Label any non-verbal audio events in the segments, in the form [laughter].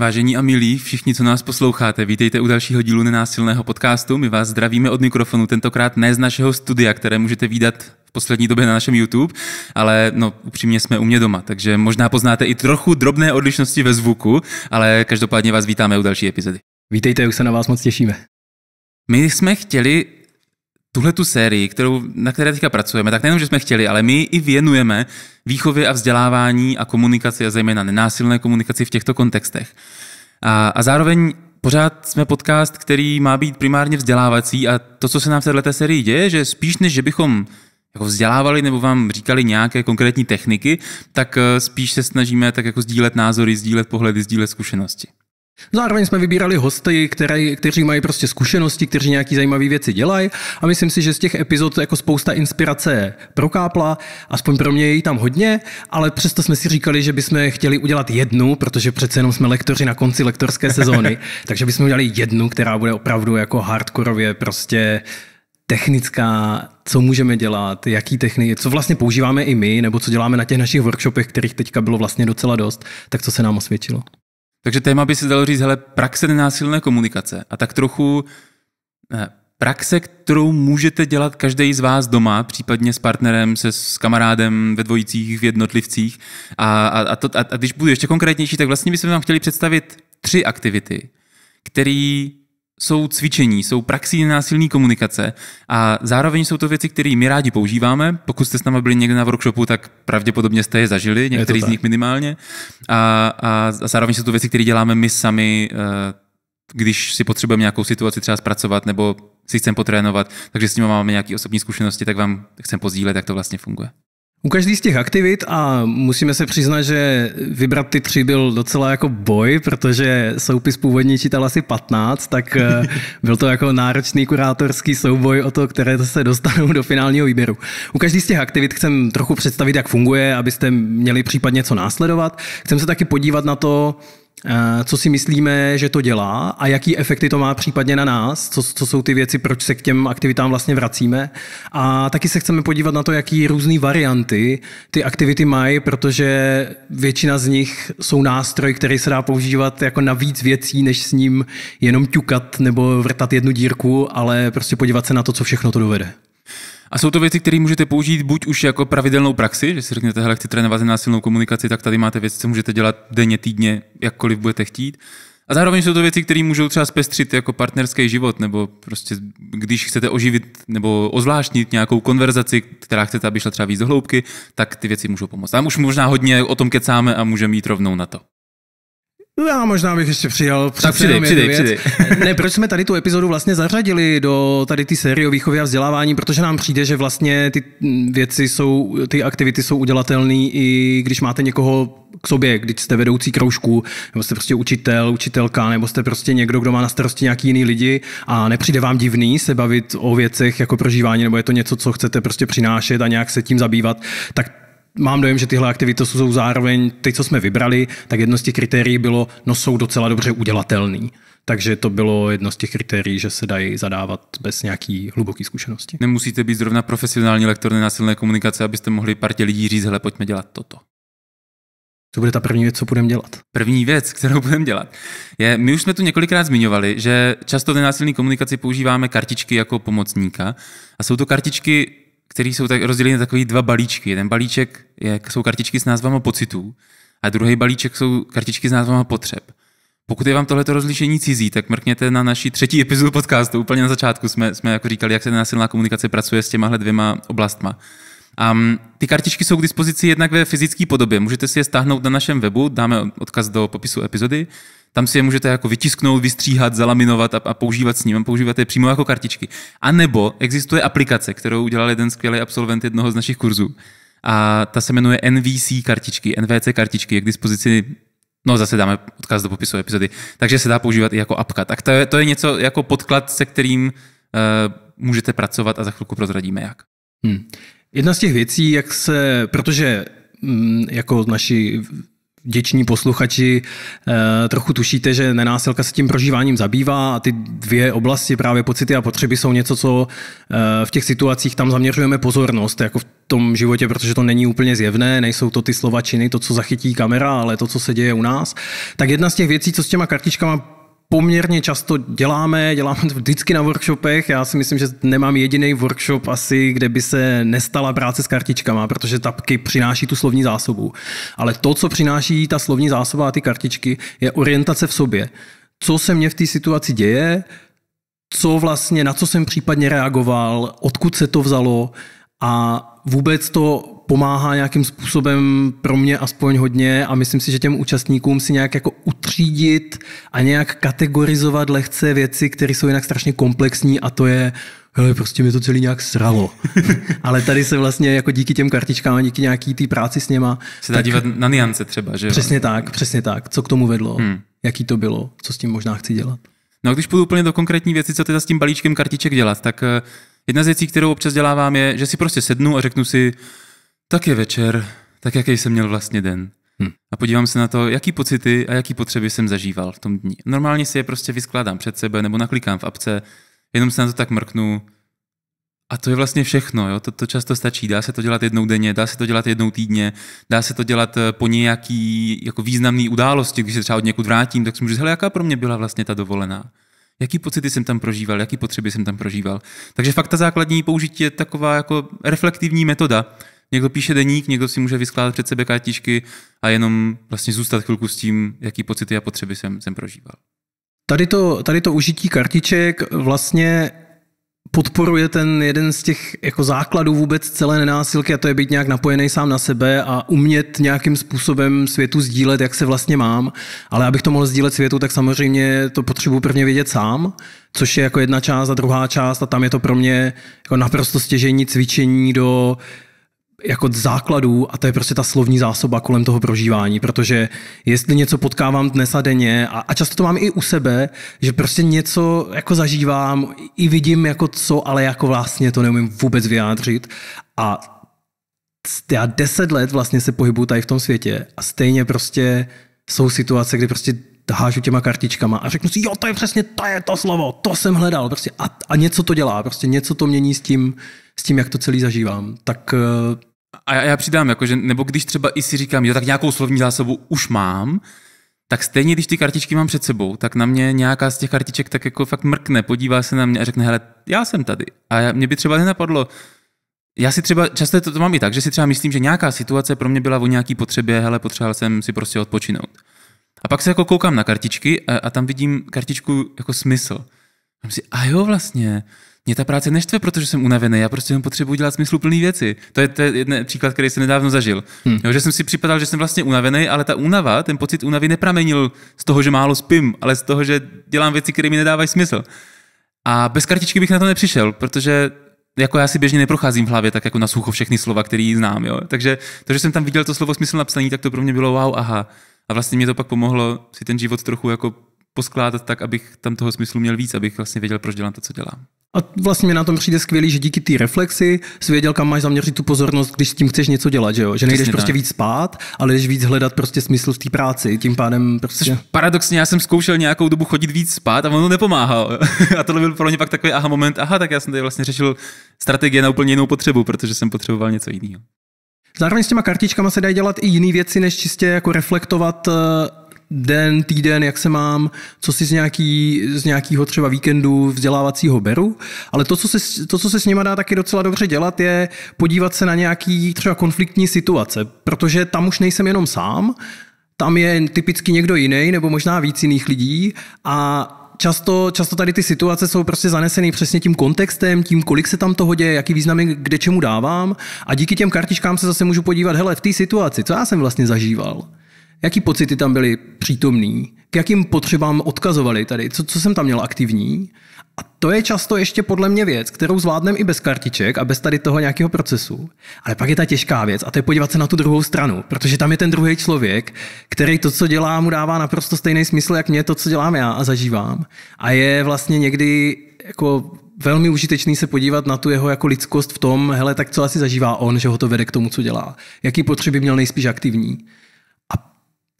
Vážení a milí, všichni, co nás posloucháte, vítejte u dalšího dílu nenásilného podcastu. My vás zdravíme od mikrofonu, tentokrát ne z našeho studia, které můžete výdat v poslední době na našem YouTube, ale no, upřímně jsme u mě doma, takže možná poznáte i trochu drobné odlišnosti ve zvuku, ale každopádně vás vítáme u další epizody. Vítejte, už se na vás moc těšíme. My jsme chtěli tuhle tu sérii, kterou, na které teďka pracujeme, tak nejenom, že jsme chtěli, ale my i věnujeme výchově a vzdělávání a komunikaci, a zejména nenásilné komunikaci v těchto kontextech. A, a zároveň pořád jsme podcast, který má být primárně vzdělávací a to, co se nám v této sérii děje, že spíš než, že bychom jako vzdělávali nebo vám říkali nějaké konkrétní techniky, tak eh, spíš se snažíme tak jako sdílet názory, sdílet pohledy, sdílet zkušenosti. No zároveň jsme vybírali hosty, které, kteří mají prostě zkušenosti, kteří nějaký zajímavé věci dělají a myslím si, že z těch epizod jako spousta inspirace prokápla, aspoň pro mě je jí tam hodně, ale přesto jsme si říkali, že bychom chtěli udělat jednu, protože přece jenom jsme lektoři na konci lektorské [laughs] sezóny, takže bychom udělali jednu, která bude opravdu jako hardkorově prostě technická, co můžeme dělat, jaký techniky, co vlastně používáme i my, nebo co děláme na těch našich workshopech, kterých teďka bylo vlastně docela dost, tak co se nám osvědčilo. Takže téma by se dalo říct, hele, praxe nenásilné komunikace. A tak trochu ne, eh, praxe, kterou můžete dělat každý z vás doma, případně s partnerem, se s kamarádem ve dvojicích, v jednotlivcích. A, a, a, to, a, a když budu ještě konkrétnější, tak vlastně bychom vám chtěli představit tři aktivity, které jsou cvičení, jsou praxí nenásilné komunikace a zároveň jsou to věci, které my rádi používáme. Pokud jste s námi byli někde na workshopu, tak pravděpodobně jste je zažili, některý je z nich minimálně. A, a, a zároveň jsou to věci, které děláme my sami, eh, když si potřebujeme nějakou situaci třeba zpracovat nebo si chceme potrénovat, takže s tím máme nějaké osobní zkušenosti, tak vám chcem pozdílet, jak to vlastně funguje. U každý z těch aktivit a musíme se přiznat, že vybrat ty tři byl docela jako boj, protože soupis původně čítal asi 15, tak eh, [laughs] byl to jako náročný kurátorský souboj o to, které se dostanou do finálního výběru. U každý z těch aktivit chcem trochu představit, jak funguje, abyste měli případně co následovat. Chcem se taky podívat na to, Eh, co si myslíme, že to dělá a jaký efekty to má případně na nás, co, co jsou ty věci, proč se k těm aktivitám vlastně vracíme. A taky se chceme podívat na to, jaký různé varianty ty aktivity mají, protože většina z nich jsou nástroj, který se dá používat jako na víc věcí, než s ním jenom ťukat nebo vrtat jednu dírku, ale prostě podívat se na to, co všechno to dovede. A jsou to věci, které můžete použít buď už jako pravidelnou praxi, že si řeknete, hele, chci trénovat na silnou komunikaci, tak tady máte věci, co můžete dělat denně, týdně, jakkoliv budete chtít. A zároveň jsou to věci, které můžou třeba zpestřit jako partnerský život, nebo prostě když chcete oživit nebo ozvláštnit nějakou konverzaci, která chcete, aby šla třeba víc do hloubky, tak ty věci můžou pomoct. Tam už možná hodně o tom kecáme a můžeme jít rovnou na to. No já možná bych ještě přijal. Tak přijde, přijde, přijde. [laughs] ne, proč jsme tady tu epizodu vlastně zařadili do tady ty série o výchově a vzdělávání, protože nám přijde, že vlastně ty věci jsou, ty aktivity jsou udělatelné i když máte někoho k sobě, když jste vedoucí kroužku, nebo jste prostě učitel, učitelka, nebo jste prostě někdo, kdo má na starosti nějaký jiný lidi a nepřijde vám divný se bavit o věcech jako prožívání, nebo je to něco, co chcete prostě přinášet a nějak se tím zabývat, tak mám dojem, že tyhle aktivity jsou zároveň, ty, co jsme vybrali, tak jedno z těch kritérií bylo, no jsou docela dobře udělatelný. Takže to bylo jedno z těch kritérií, že se dají zadávat bez nějaký hluboké zkušenosti. Nemusíte být zrovna profesionální lektor nenásilné komunikace, abyste mohli partě lidí říct, hele, pojďme dělat toto. To bude ta první věc, co budeme dělat. První věc, kterou [laughs] budeme dělat, je, my už jsme tu několikrát zmiňovali, že často v nenásilné komunikaci používáme kartičky jako pomocníka a jsou to kartičky který jsou tak rozděleny na takový dva balíčky. Jeden balíček je, jsou kartičky s názvama pocitů a druhý balíček jsou kartičky s názvama potřeb. Pokud je vám tohleto rozlišení cizí, tak mrkněte na naší třetí epizodu podcastu. Úplně na začátku jsme, jsme jako říkali, jak se násilná komunikace pracuje s těmahle dvěma oblastma. A um, ty kartičky jsou k dispozici jednak ve fyzické podobě. Můžete si je stáhnout na našem webu, dáme odkaz do popisu epizody tam si je můžete jako vytisknout, vystříhat, zalaminovat a, a používat s ním, používat je přímo jako kartičky. A nebo existuje aplikace, kterou udělal jeden skvělý absolvent jednoho z našich kurzů. A ta se jmenuje NVC kartičky, NVC kartičky, je k dispozici No zase dáme odkaz do popisu epizody. Takže se dá používat i jako apka. Tak to je, to je něco jako podklad, se kterým uh, můžete pracovat a za chvilku prozradíme jak. Hmm. Jedna z těch věcí, jak se, protože hm, jako naši děční posluchači eh, trochu tušíte, že nenásilka se tím prožíváním zabývá a ty dvě oblasti, právě pocity a potřeby, jsou něco, co eh, v těch situacích tam zaměřujeme pozornost, jako v tom životě, protože to není úplně zjevné, nejsou to ty slova činy, to, co zachytí kamera, ale to, co se děje u nás. Tak jedna z těch věcí, co s těma kartičkama poměrně často děláme, děláme to vždycky na workshopech. Já si myslím, že nemám jediný workshop asi, kde by se nestala práce s kartičkama, protože tapky přináší tu slovní zásobu. Ale to, co přináší ta slovní zásoba a ty kartičky, je orientace v sobě. Co se mně v té situaci děje, co vlastně, na co jsem případně reagoval, odkud se to vzalo a vůbec to pomáhá nějakým způsobem pro mě aspoň hodně a myslím si, že těm účastníkům si nějak jako utřídit a nějak kategorizovat lehce věci, které jsou jinak strašně komplexní a to je hele, prostě mi to celý nějak sralo. [laughs] Ale tady se vlastně jako díky těm kartičkám a díky nějaký té práci s něma... Se dá dívat na niance třeba, že Přesně tak, přesně tak. Co k tomu vedlo, hmm. jaký to bylo, co s tím možná chci dělat. No a když půjdu úplně do konkrétní věci, co teda s tím balíčkem kartiček dělat, tak eh, jedna z věcí, kterou občas dělávám, je, že si prostě sednu a řeknu si, tak je večer, tak jaký jsem měl vlastně den. Hmm. A podívám se na to, jaký pocity a jaký potřeby jsem zažíval v tom dní. Normálně si je prostě vyskládám před sebe nebo naklikám v apce, jenom se na to tak mrknu. A to je vlastně všechno, jo? To, to často stačí. Dá se to dělat jednou denně, dá se to dělat jednou týdně, dá se to dělat eh, po nějaký jako významný události, když se třeba od někud vrátím, tak si můžu říct, hele, jaká pro mě byla vlastně ta dovolená. Jaký pocity jsem tam prožíval, jaký potřeby jsem tam prožíval. Takže fakt ta základní použití je taková jako reflektivní metoda, někdo píše deník, někdo si může vyskládat před sebe kartičky a jenom vlastně zůstat chvilku s tím, jaký pocity a potřeby jsem, jsem prožíval. Tady to, tady to užití kartiček vlastně podporuje ten jeden z těch jako základů vůbec celé nenásilky a to je být nějak napojený sám na sebe a umět nějakým způsobem světu sdílet, jak se vlastně mám. Ale abych to mohl sdílet světu, tak samozřejmě to potřebuji prvně vědět sám, což je jako jedna část a druhá část a tam je to pro mě jako naprosto stěžení cvičení do uh, jako základů a to je prostě ta slovní zásoba kolem toho prožívání, protože jestli něco potkávám dnes a denně a, a často to mám i u sebe, že prostě něco jako zažívám, i vidím jako co, ale jako vlastně to neumím vůbec vyjádřit a já deset let vlastně se pohybuju tady v tom světě a stejně prostě jsou situace, kdy prostě hážu těma kartičkama a řeknu si, jo, to je přesně, to je to slovo, to jsem hledal prostě a, a něco to dělá, prostě něco to mění s tím, s tím, jak to celý zažívám. Tak eh, a já, já přidám, jakože, nebo když třeba i si říkám, jo, tak nějakou slovní zásobu už mám, tak stejně, když ty kartičky mám před sebou, tak na mě nějaká z těch kartiček tak jako fakt mrkne, podívá se na mě a řekne, hele, já jsem tady. A mě by třeba nenapadlo, já si třeba, často to, to mám i tak, že si třeba myslím, že nějaká situace pro mě byla o nějaký potřebě, hele, potřeboval jsem si prostě odpočinout. A pak se jako koukám na kartičky a, a tam vidím kartičku jako smysl. Myslím si, a jo, vlastně, mě ta práce neštve, protože jsem unavený, já prostě jenom potřebuji dělat smysluplné věci. To je, to je jeden příklad, který jsem nedávno zažil. Hmm. Jo, že jsem si připadal, že jsem vlastně unavený, ale ta únava, ten pocit únavy nepramenil z toho, že málo spím, ale z toho, že dělám věci, které mi nedávají smysl. A bez kartičky bych na to nepřišel, protože jako já si běžně neprocházím v hlavě tak jako na sucho všechny slova, které znám. Jo? Takže to, že jsem tam viděl to slovo smysl napsaný, tak to pro mě bylo wow, aha. A vlastně mě to pak pomohlo si ten život trochu jako poskládat tak, abych tam toho smyslu měl víc, abych vlastně věděl, proč dělám to, co dělám. A vlastně mi na tom přijde skvělý, že díky té reflexi si věděl, kam máš zaměřit tu pozornost, když s tím chceš něco dělat, že jo? Že nejdeš Přesně prostě tak. víc spát, ale jdeš víc hledat prostě smysl v té práci, tím pádem prostě... Což paradoxně, já jsem zkoušel nějakou dobu chodit víc spát a ono nepomáhal. [laughs] a tohle byl pro mě pak takový aha moment, aha, tak já jsem tady vlastně řešil strategie na úplně jinou potřebu, protože jsem potřeboval něco jiného. Zároveň s těma kartičkama se dají dělat i jiné věci, než čistě jako reflektovat eh, den, týden, jak se mám, co si z, nějaký, z nějakého třeba víkendu vzdělávacího beru. Ale to co, se, to, co se s nima dá taky docela dobře dělat, je podívat se na nějaký třeba konfliktní situace, protože tam už nejsem jenom sám, tam je typicky někdo jiný nebo možná víc jiných lidí a často, často tady ty situace jsou prostě zanesené přesně tím kontextem, tím, kolik se tam toho děje, jaký významy kde čemu dávám a díky těm kartičkám se zase můžu podívat, hele, v té situaci, co já jsem vlastně zažíval Jaký pocity tam byly přítomný? K jakým potřebám odkazovali tady? Co, co jsem tam měl aktivní? A to je často ještě podle mě věc, kterou zvládneme i bez kartiček a bez tady toho nějakého procesu. Ale pak je ta těžká věc a to je podívat se na tu druhou stranu, protože tam je ten druhý člověk, který to, co dělá, mu dává naprosto stejný smysl, jak mě to, co dělám já a zažívám. A je vlastně někdy jako velmi užitečný se podívat na tu jeho jako lidskost v tom, hele, tak co asi zažívá on, že ho to vede k tomu, co dělá. Jaký potřeby měl nejspíš aktivní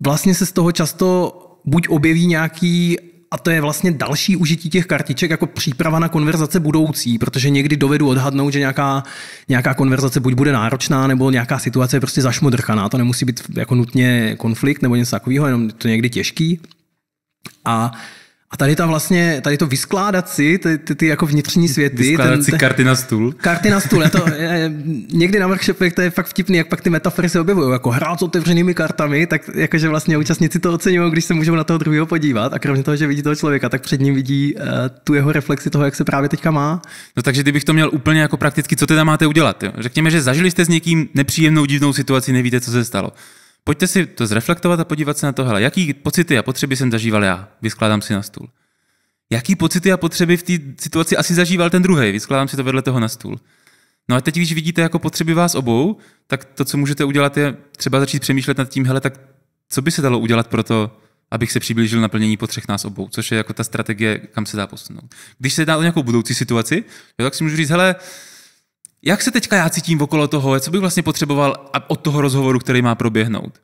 vlastně se z toho často buď objeví nějaký a to je vlastně další užití těch kartiček jako příprava na konverzace budoucí, protože někdy dovedu odhadnout, že nějaká, nějaká konverzace buď bude náročná, nebo nějaká situace je prostě zašmodrchaná. To nemusí být jako nutně konflikt nebo něco takového, jenom to někdy těžký. A uh, a tady ta vlastně, tady to vyskládat si, ty, ty, ty jako vnitřní světy. Vyskládat ten, si karty na stůl. Karty na stůl, já to, je, někdy na workshopech to je fakt vtipný, jak pak ty metafory se objevují, jako hrát s otevřenými kartami, tak jakože vlastně účastníci to oceňují, když se můžou na toho druhého podívat a kromě toho, že vidí toho člověka, tak před ním vidí uh, tu jeho reflexi toho, jak se právě teďka má. No takže kdybych to měl úplně jako prakticky, co teda máte udělat? Jo? Řekněme, že zažili jste s někým nepříjemnou divnou situaci, nevíte, co se stalo. Pojďte si to zreflektovat a podívat se na to, hele, jaký pocity a potřeby jsem zažíval já, vyskládám si na stůl. Jaký pocity a potřeby v té situaci asi zažíval ten druhý, vyskládám si to vedle toho na stůl. No a teď, když vidíte jako potřeby vás obou, tak to, co můžete udělat, je třeba začít přemýšlet nad tím, hele, tak co by se dalo udělat pro to, abych se přiblížil naplnění potřeb nás obou, což je jako ta strategie, kam se dá posunout. Když se dá o nějakou budoucí situaci, jo, tak si můžu říct, hele, jak se teďka já cítím okolo toho, co bych vlastně potřeboval od toho rozhovoru, který má proběhnout.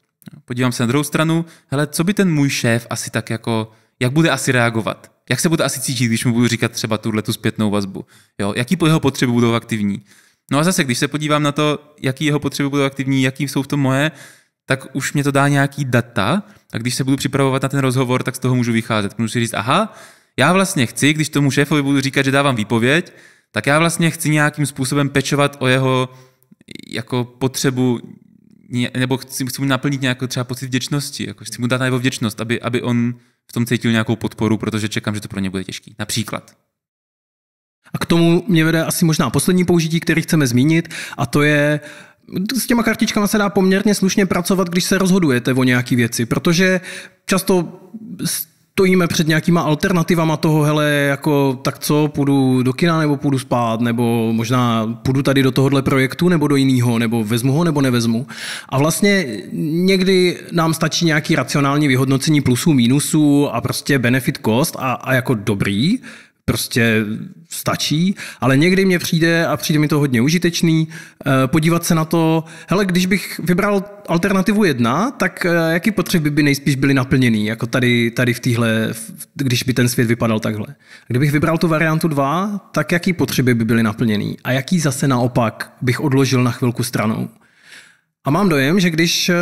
Podívám se na druhou stranu, hele, co by ten můj šéf asi tak jako, jak bude asi reagovat? Jak se bude asi cítit, když mu budu říkat třeba tuhle tu zpětnou vazbu? Jo, jaký po jeho potřeby budou aktivní? No a zase, když se podívám na to, jaký jeho potřeby budou aktivní, jaký jsou v tom moje, tak už mě to dá nějaký data a když se budu připravovat na ten rozhovor, tak z toho můžu vycházet. Můžu si říct, aha, já vlastně chci, když tomu šéfovi budu říkat, že dávám výpověď, tak já vlastně chci nějakým způsobem pečovat o jeho jako potřebu nebo chci, chci mu naplnit nějakou třeba pocit vděčnosti, jako chci mu dát na jeho vděčnost, aby, aby on v tom cítil nějakou podporu, protože čekám, že to pro ně bude těžký. Například. A k tomu mě vede asi možná poslední použití, který chceme zmínit, a to je s těma kartičkama se dá poměrně slušně pracovat, když se rozhodujete o nějaký věci, protože často stojíme před nějakýma alternativama toho, hele, jako tak co, půjdu do kina nebo půjdu spát, nebo možná půjdu tady do tohohle projektu nebo do jiného, nebo vezmu ho nebo nevezmu. A vlastně někdy nám stačí nějaký racionální vyhodnocení plusů, mínusů a prostě benefit cost a, a jako dobrý, prostě stačí, ale někdy mě přijde a přijde mi to hodně užitečný eh, podívat se na to, hele, když bych vybral alternativu jedna, tak eh, jaký potřeby by nejspíš byly naplněný, jako tady, tady v téhle, když by ten svět vypadal takhle. Kdybych vybral tu variantu dva, tak jaký potřeby by byly naplněný a jaký zase naopak bych odložil na chvilku stranou. A mám dojem, že když eh,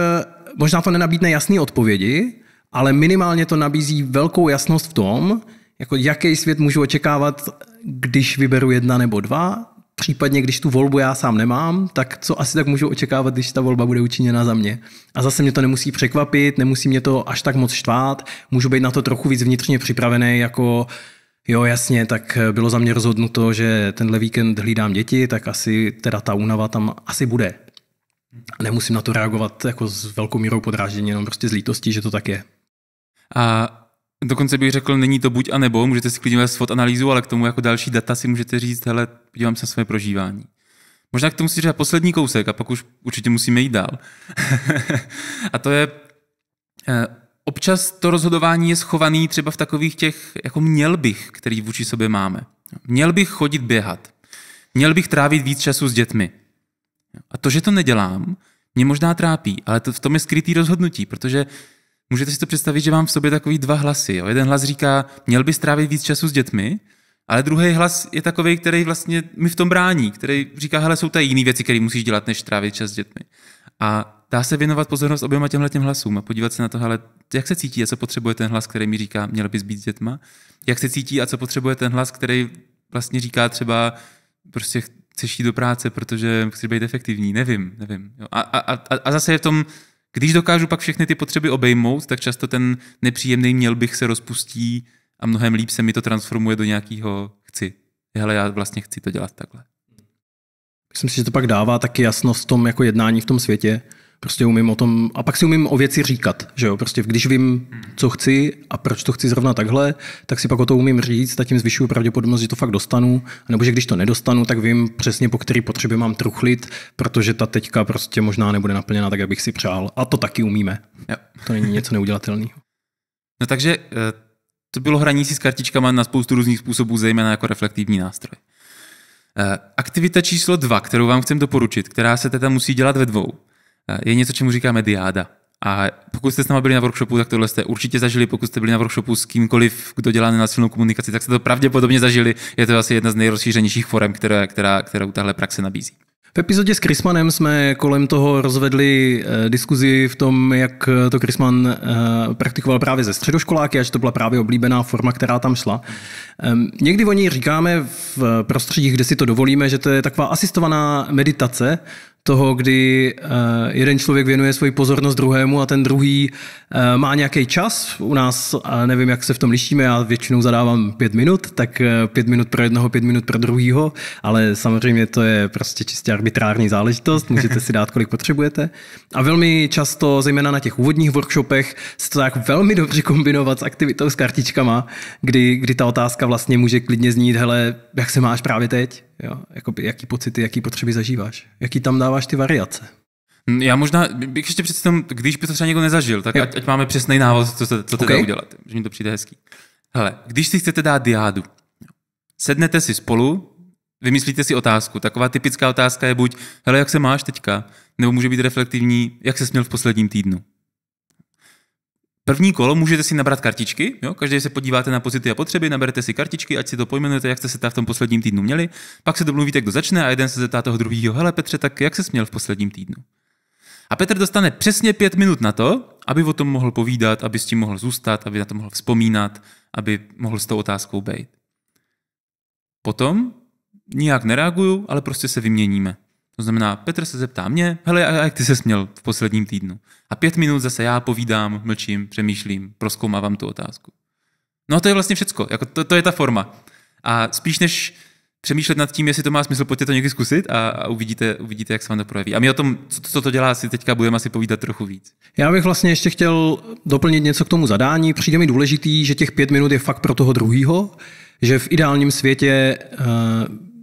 možná to nenabídne jasné odpovědi, ale minimálně to nabízí velkou jasnost v tom, jako jaký svět můžu očekávat, když vyberu jedna nebo dva, případně když tu volbu já sám nemám, tak co asi tak můžu očekávat, když ta volba bude učiněna za mě. A zase mě to nemusí překvapit, nemusí mě to až tak moc štvát, můžu být na to trochu víc vnitřně připravený, jako jo jasně, tak bylo za mě rozhodnuto, že tenhle víkend hlídám děti, tak asi teda ta únava tam asi bude. Nemusím na to reagovat jako s velkou mírou podráždění, jenom prostě z lítosti, že to tak je. A Dokonce bych řekl, není to buď a nebo, můžete si klidně vést analýzu, ale k tomu jako další data si můžete říct, hele, podívám se na své prožívání. Možná k tomu si říct poslední kousek a pak už určitě musíme jít dál. [laughs] a to je, eh, občas to rozhodování je schovaný třeba v takových těch, jako měl bych, který vůči sobě máme. Měl bych chodit běhat. Měl bych trávit víc času s dětmi. A to, že to nedělám, mě možná trápí, ale to v tom je skrytý rozhodnutí, protože můžete si to představit, že mám v sobě takový dva hlasy. Jo. Jeden hlas říká, měl by strávit víc času s dětmi, ale druhý hlas je takový, který vlastně mi v tom brání, který říká, hele, jsou tady jiné věci, které musíš dělat, než trávit čas s dětmi. A dá se věnovat pozornost oběma těmhle těm hlasům a podívat se na to, hele, jak se cítí a co potřebuje ten hlas, který mi říká, měl bys být s dětma, jak se cítí a co potřebuje ten hlas, který vlastně říká třeba, prostě chceš jít do práce, protože chceš být efektivní, nevím, nevím. Jo. A, a, a, a zase je v tom když dokážu pak všechny ty potřeby obejmout, tak často ten nepříjemný měl bych se rozpustí a mnohem líp se mi to transformuje do nějakého chci. Hele, já vlastně chci to dělat takhle. Myslím si, že to pak dává taky jasnost v tom jako jednání v tom světě, Prostě umím o tom, a pak si umím o věci říkat, že jo, prostě když vím, hmm. co chci a proč to chci zrovna takhle, tak si pak o to umím říct a tím zvyšuju pravděpodobnost, že to fakt dostanu, nebo že když to nedostanu, tak vím přesně, po který potřeby mám truchlit, protože ta teďka prostě možná nebude naplněna tak, jak bych si přál. A to taky umíme. Jo. To není něco neudělatelného. No takže eh, to bylo hraní si s kartičkama na spoustu různých způsobů, zejména jako reflektivní nástroj. Eh, aktivita číslo dva, kterou vám chcem doporučit, která se teda musí dělat ve dvou, Eh, je něco, čemu říkáme diáda. A pokud jste s námi byli na workshopu, tak tohle jste určitě zažili. Pokud jste byli na workshopu s kýmkoliv, kdo dělá nenasilnou komunikaci, tak jste to pravděpodobně zažili. Je to asi jedna z nejrozšířenějších forem, která, která, kterou tahle praxe nabízí. V epizodě s Krismanem jsme kolem toho rozvedli eh, diskuzi v tom, jak eh, to Krisman praktikoval právě ze středoškoláky, až to byla právě oblíbená forma, která tam šla. Ehm, někdy o ní říkáme v prostředích, kde si to dovolíme, že to je taková asistovaná meditace, toho, kdy eh, jeden člověk věnuje svoji pozornost druhému a ten druhý eh, má nějaký čas. U nás, nevím, jak se v tom lišíme, já většinou zadávám pět minut, tak eh, pět minut pro jednoho, pět minut pro druhýho, ale samozřejmě to je prostě čistě arbitrární záležitost, můžete si dát, kolik potřebujete. A velmi často, zejména na těch úvodních workshopech, se to tak velmi dobře kombinovat s aktivitou s kartičkama, kdy, kdy ta otázka vlastně může klidně znít, hele, jak se máš právě teď? Jo? Jako, jaký pocity, jaký potřeby zažíváš? Jaký tam dáváš ty variace? Já možná bych ještě představil, když by to třeba někdo nezažil, tak ať, ať, máme přesný návod, co, co teda okay. udělat, že mi to přijde hezký. Hele, když si chcete dát diádu, sednete si spolu, vymyslíte si otázku. Taková typická otázka je buď, hele, jak se máš teďka? Nebo může být reflektivní, jak se směl v posledním týdnu? První kolo můžete si nabrat kartičky, jo? každý se podíváte na pozity a potřeby, naberete si kartičky, ať si to pojmenujete, jak jste se tam v tom posledním týdnu měli, pak se domluvíte, kdo začne a jeden se zeptá toho druhého, hele Petře, tak jak se směl v posledním týdnu? A Petr dostane přesně pět minut na to, aby o tom mohl povídat, aby s tím mohl zůstat, aby na to mohl vzpomínat, aby mohl s tou otázkou být. Potom nijak nereaguju, ale prostě se vyměníme. To znamená, Petr se zeptá mě, hele, a jak ty se směl v posledním týdnu? A pět minut zase já povídám, mlčím, přemýšlím, proskoumávám tu otázku. No a to je vlastně všecko, jako to, to je ta forma. A spíš než přemýšlet nad tím, jestli to má smysl, pojďte to někdy zkusit a, a uvidíte, uvidíte, jak se vám to projeví. A my o tom, co, co to dělá, si teďka budeme asi povídat trochu víc. Já bych vlastně ještě chtěl doplnit něco k tomu zadání. Přijde mi důležitý, že těch pět minut je fakt pro toho druhýho, že v ideálním světě uh,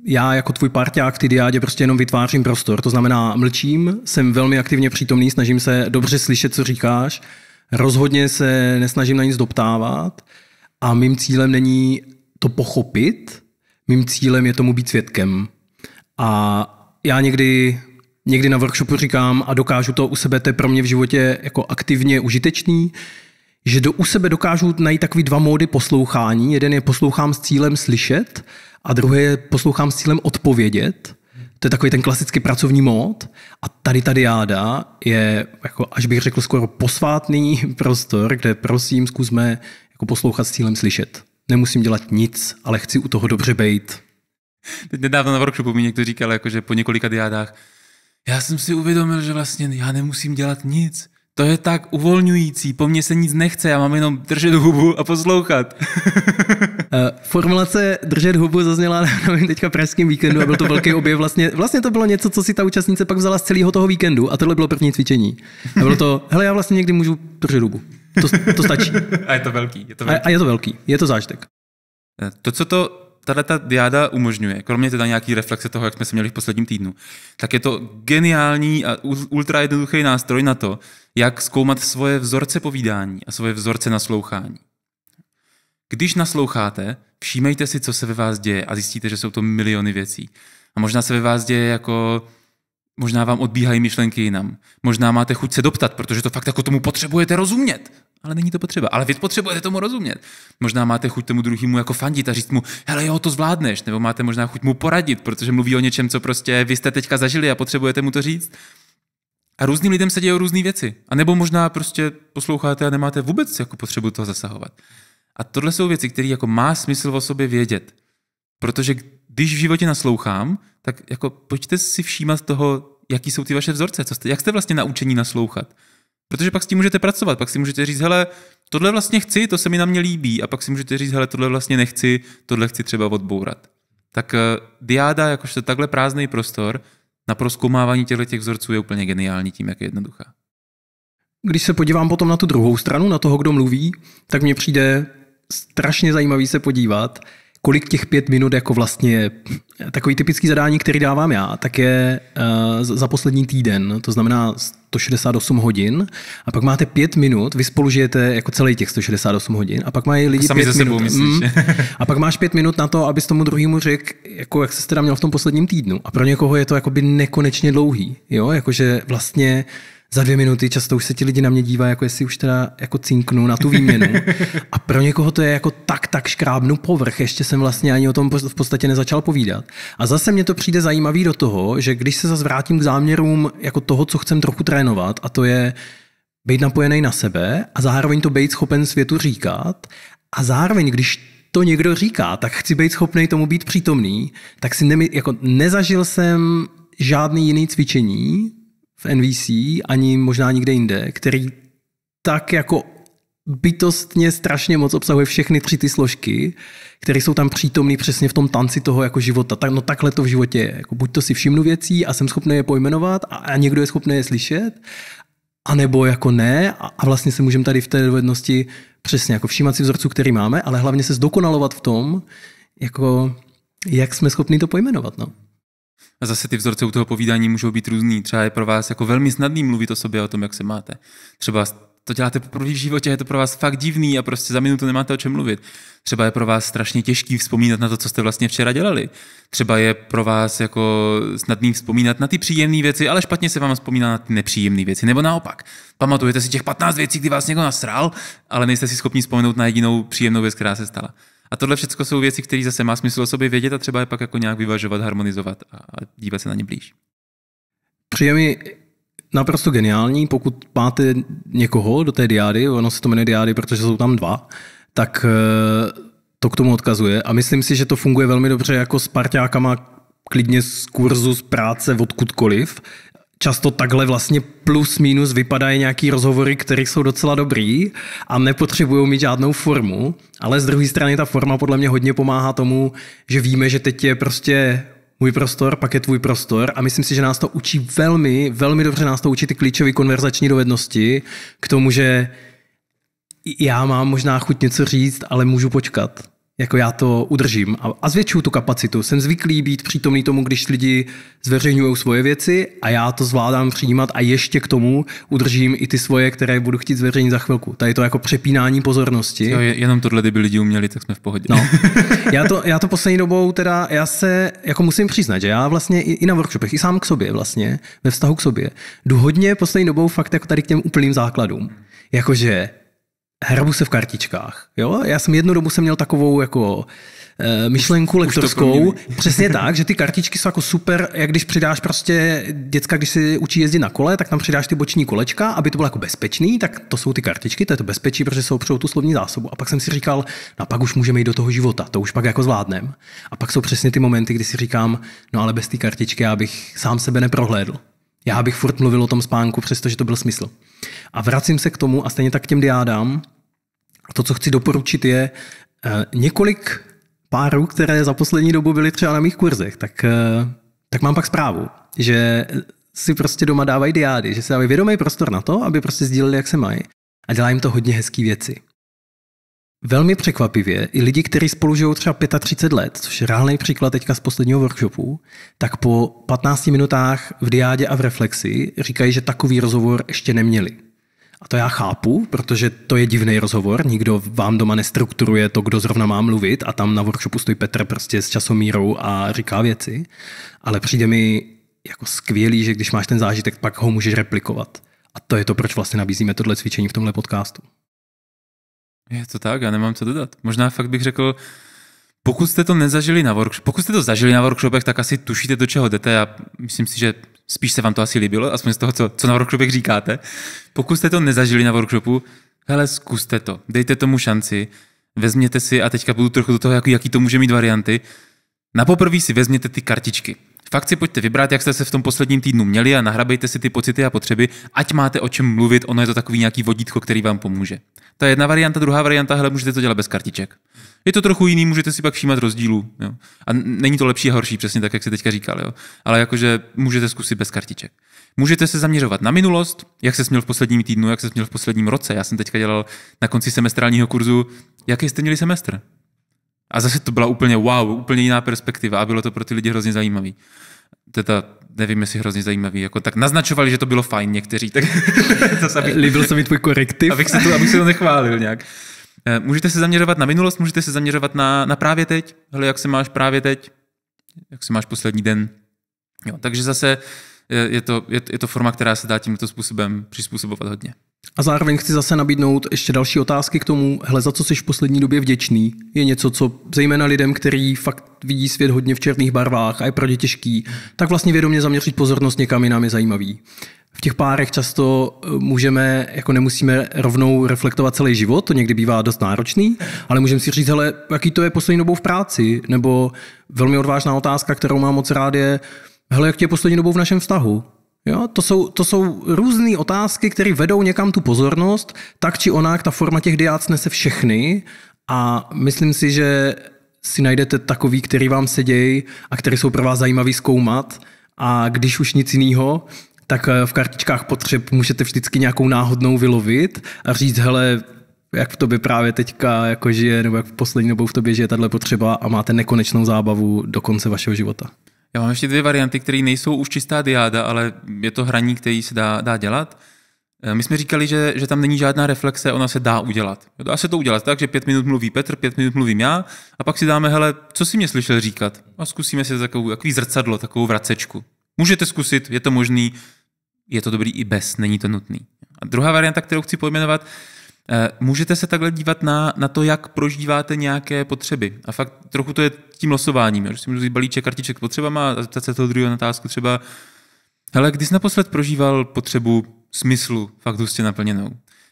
já jako tvůj parťák v ty diádě prostě jenom vytvářím prostor. To znamená, mlčím, jsem velmi aktivně přítomný, snažím se dobře slyšet, co říkáš, rozhodně se nesnažím na nic doptávat a mým cílem není to pochopit, mým cílem je tomu být svědkem. A já někdy, někdy na workshopu říkám a dokážu to u sebe, to je pro mě v životě jako aktivně užitečný, že do, u sebe dokážu najít takový dva módy poslouchání. Jeden je poslouchám s cílem slyšet a druhý je poslouchám s cílem odpovědět. To je takový ten klasický pracovní mód. A tady tady jáda je, jako, až bych řekl, skoro posvátný [laughs] prostor, kde prosím, zkusme jako poslouchat s cílem slyšet. Nemusím dělat nic, ale chci u toho dobře bejt. Teď nedávno na workshopu mi někdo říkal, jako, že po několika diádách, já jsem si uvědomil, že vlastně já nemusím dělat nic, to je tak uvolňující, po mně se nic nechce, já mám jenom držet hubu a poslouchat. [laughs] Eh, formulace držet hubu zazněla na teďka pražském víkendu a byl to velký objev. Vlastně, vlastně to bylo něco, co si ta účastnice pak vzala z celého toho víkendu a tohle bylo první cvičení. A bylo to, hele, já vlastně někdy můžu držet hubu. To, to stačí. [laughs] A je to velký. Je to velký. A, a je to velký. Je to zážitek. Eh, to, co to tahle ta diáda umožňuje, kromě teda nějaký reflexe toho, jak jsme se měli v posledním týdnu, tak je to geniální a ultra jednoduchý nástroj na to, jak zkoumat svoje vzorce povídání a svoje vzorce naslouchání. Když nasloucháte, všímejte si, co se ve vás děje a zjistíte, že jsou to miliony věcí. A možná se ve vás děje jako Možná vám odbíhají myšlenky jinam. Možná máte chuť se doptat, protože to fakt jako tomu potřebujete rozumět. Ale není to potřeba. Ale vy potřebujete tomu rozumět. Možná máte chuť tomu druhému jako fandit a říct mu, hele jo, to zvládneš. Nebo máte možná chuť mu poradit, protože mluví o něčem, co prostě vy jste teďka zažili a potřebujete mu to říct. A různým lidem se dějí různé věci. A nebo možná prostě posloucháte a nemáte vůbec jako potřebu toho zasahovat. A tohle jsou věci, které jako má smysl o sobě vědět. Protože když v životě naslouchám, tak jako pojďte si všímat toho, jaký jsou ty vaše vzorce, co jste, jak jste vlastně naučení naslouchat. Protože pak s tím můžete pracovat, pak si můžete říct, hele, tohle vlastně chci, to se mi na mě líbí, a pak si můžete říct, hele, tohle vlastně nechci, tohle chci třeba odbourat. Tak uh, diáda, jakožto takhle prázdný prostor, na proskoumávání těchto těch vzorců je úplně geniální tím, jak je jednoduchá. Když se podívám potom na tu druhou stranu, na toho, kdo mluví, tak mně přijde strašně zajímavý se podívat, kolik těch pět minut jako vlastně takový typický zadání, který dávám já, tak je uh, za poslední týden, to znamená 168 hodin a pak máte pět minut, vy žijete jako celý těch 168 hodin a pak mají lidi Sami pět minut. Myslíš, mm, a pak máš pět minut na to, abys tomu druhému řekl, jako jak se teda měl v tom posledním týdnu. A pro někoho je to jakoby nekonečně dlouhý, jo, jakože vlastně za dvě minuty, často už se ti lidi na mě dívají, jako jestli už teda jako cinknu na tu výměnu. A pro někoho to je jako tak, tak škrábnu povrch, ještě jsem vlastně ani o tom v podstatě nezačal povídat. A zase mě to přijde zajímavý do toho, že když se zase vrátím k záměrům jako toho, co chcem trochu trénovat, a to je být napojený na sebe a zároveň to být schopen světu říkat a zároveň, když to někdo říká, tak chci být schopný tomu být přítomný, tak si nemy, jako nezažil jsem žádný jiný cvičení, v NVC, ani možná nikde jinde, který tak jako bytostně strašně moc obsahuje všechny tři ty složky, které jsou tam přítomné přesně v tom tanci toho jako života. Tak, no takhle to v životě je. Jako buď to si všimnu věcí a jsem schopný je pojmenovat a, a někdo je schopný je slyšet, anebo jako ne a, a vlastně se můžeme tady v té dovednosti přesně jako všímat si vzorců, který máme, ale hlavně se zdokonalovat v tom, jako jak jsme schopni to pojmenovat. No. A zase ty vzorce u toho povídání můžou být různý. Třeba je pro vás jako velmi snadný mluvit o sobě o tom, jak se máte. Třeba to děláte poprvé v životě, je to pro vás fakt divný a prostě za minutu nemáte o čem mluvit. Třeba je pro vás strašně těžký vzpomínat na to, co jste vlastně včera dělali. Třeba je pro vás jako snadný vzpomínat na ty příjemné věci, ale špatně se vám vzpomíná na ty nepříjemné věci. Nebo naopak, pamatujete si těch 15 věcí, kdy vás někdo nasral, ale nejste si schopni vzpomenout na jedinou příjemnou věc, která se stala. A tohle všechno jsou věci, které zase má smysl o sobě vědět a třeba je pak jako nějak vyvažovat, harmonizovat a, dívat se na ně blíž. Přijde mi naprosto geniální, pokud máte někoho do té diády, ono se to jmenuje diády, protože jsou tam dva, tak eh, to k tomu odkazuje. A myslím si, že to funguje velmi dobře jako s parťákama klidně z kurzu, z práce, odkudkoliv, často takhle vlastně plus minus vypadají nějaký rozhovory, které jsou docela dobrý a nepotřebují mít žádnou formu, ale z druhé strany ta forma podle mě hodně pomáhá tomu, že víme, že teď je prostě můj prostor, pak je tvůj prostor a myslím si, že nás to učí velmi, velmi dobře nás to učí ty klíčové konverzační dovednosti k tomu, že já mám možná chuť něco říct, ale můžu počkat jako já to udržím a, a zvětšuju tu kapacitu. Jsem zvyklý být přítomný tomu, když lidi zveřejňují svoje věci a já to zvládám přijímat a ještě k tomu udržím i ty svoje, které budu chtít zveřejnit za chvilku. Tady je to jako přepínání pozornosti. Jo, jenom tohle, kdyby lidi uměli, tak jsme v pohodě. No. [laughs] Já to, já to poslední dobou teda, já se jako musím přiznat, že já vlastně i, i na workshopech, i sám k sobě vlastně, ve vztahu k sobě, jdu hodně poslední dobou fakt jako tady k těm úplným základům. Jakože hrabu se v kartičkách. Jo? Já jsem jednu dobu jsem měl takovou jako eh, myšlenku už, lektorskou, už [laughs] přesně tak, že ty kartičky jsou jako super, jak když přidáš prostě děcka, když si učí jezdit na kole, tak tam přidáš ty boční kolečka, aby to bylo jako bezpečný, tak to jsou ty kartičky, to je to bezpečí, protože jsou přijou tu slovní zásobu. A pak jsem si říkal, no a pak už můžeme jít do toho života, to už pak jako zvládnem. A pak jsou přesně ty momenty, kdy si říkám, no ale bez té kartičky já bych sám sebe neprohlédl. Já bych furt mluvil o tom spánku, přestože to byl smysl. A vracím se k tomu a stejně tak k těm diádám. To, co chci doporučit, je eh, několik párů, které za poslední dobu byly třeba na mých kurzech, tak, eh, tak mám pak zprávu, že si prostě doma dávají diády, že se dávají vědomý prostor na to, aby prostě sdíleli, jak se mají. A dělá jim to hodně hezký věci. Velmi překvapivě, i lidi, kteří spolu žijou třeba 35 let, což je reálný příklad teďka z posledního workshopu, tak po 15 minutách v diádě a v reflexi říkají, že takový rozhovor ještě neměli. A to já chápu, protože to je divný rozhovor, nikdo vám doma nestrukturuje to, kdo zrovna má mluvit a tam na workshopu stojí Petr prostě s časomírou a říká věci, ale přijde mi jako skvělý, že když máš ten zážitek, pak ho můžeš replikovat. A to je to, proč vlastně nabízíme tohle cvičení v tomhle podcastu. Je to tak, já nemám co dodat. Možná fakt bych řekl, pokud jste to nezažili na workshopech, pokud jste to zažili na workshopech, tak asi tušíte, do čeho jdete a myslím si, že spíš se vám to asi líbilo, aspoň z toho, co, co na workshopech říkáte. Pokud jste to nezažili na workshopu, hele, zkuste to, dejte tomu šanci, vezměte si, a teďka budu trochu do toho, jaký, jaký to může mít varianty, na poprvé si vezměte ty kartičky. Fakt si pojďte vybrat, jak jste se v tom posledním týdnu měli a nahrabejte si ty pocity a potřeby, ať máte o čem mluvit, ono je to takový nějaký vodítko, který vám pomůže. Ta jedna varianta, druhá varianta, hele, můžete to dělat bez kartiček. Je to trochu jiný, můžete si pak všímat rozdílu. Jo. A není to lepší a horší, přesně tak, jak se teďka říkal, jo. ale jakože můžete zkusit bez kartiček. Můžete se zaměřovat na minulost, jak se směl v posledním týdnu, jak se směl v posledním roce. Já jsem teďka dělal na konci semestrálního kurzu, jaký jste měli semestr a zase to byla úplně wow, úplně jiná perspektiva a bylo to pro ty lidi hrozně zajímavý. Teda nevím, jestli hrozně zajímavý. Jako, tak naznačovali, že to bylo fajn někteří. Tak, zase, [laughs] abych, Líbil se mi tvůj korektiv. Abych se, to, abych se to nechválil nějak. Eh, můžete se zaměřovat na minulost, můžete se zaměřovat na, na právě teď. Hele, jak se máš právě teď, jak se máš poslední den. Jo, takže zase uh, je to, je, je to forma, která se dá tímto způsobem přizpůsobovat hodně. A zároveň chci zase nabídnout ještě další otázky k tomu, hele, za co jsi v poslední době vděčný. Je něco, co zejména lidem, který fakt vidí svět hodně v černých barvách a je pro ně těžký, tak vlastně vědomě zaměřit pozornost někam jinam je zajímavý. V těch párech často eh, můžeme, jako nemusíme rovnou reflektovat celý život, to někdy bývá dost náročný, ale můžeme si říct, hele, jaký to je poslední dobou v práci, nebo velmi odvážná otázka, kterou mám moc rád je, hele, jak tě poslední dobou v našem vztahu? Jo, to jsou, to jsou různé otázky, které vedou někam tu pozornost, tak či onak, ta forma těch diác nese všechny a myslím si, že si najdete takový, který vám sedějí a který jsou pro vás zajímavý zkoumat a když už nic jiného, tak eh, v kartičkách potřeb můžete vždycky nějakou náhodnou vylovit a říct, hele, jak v tobě právě teďka jako žije, nebo jak v poslední dobou v tobě žije tahle potřeba a máte nekonečnou zábavu do konce vašeho života. Já mám ještě dvě varianty, které nejsou už čistá diáda, ale je to hraní, který se dá, dá dělat. Eh, my jsme říkali, že, že tam není žádná reflexe, ona se dá udělat. Dá se to udělat tak, že pět minut mluví Petr, pět minut mluvím já a pak si dáme, hele, co si mě slyšel říkat? A zkusíme si takovou, takový zrcadlo, takovou vracečku. Můžete zkusit, je to možný, je to dobrý i bez, není to nutný. A druhá varianta, kterou chci pojmenovat, Eh, můžete se takhle dívat na, na to, jak prožíváte nějaké potřeby. A fakt trochu to je tím losováním, že si můžu vzít balíček kartiček s potřebama a zeptat se toho druhého na otázku třeba, hele, když jsi naposled prožíval potřebu smyslu fakt hustě naplněnou?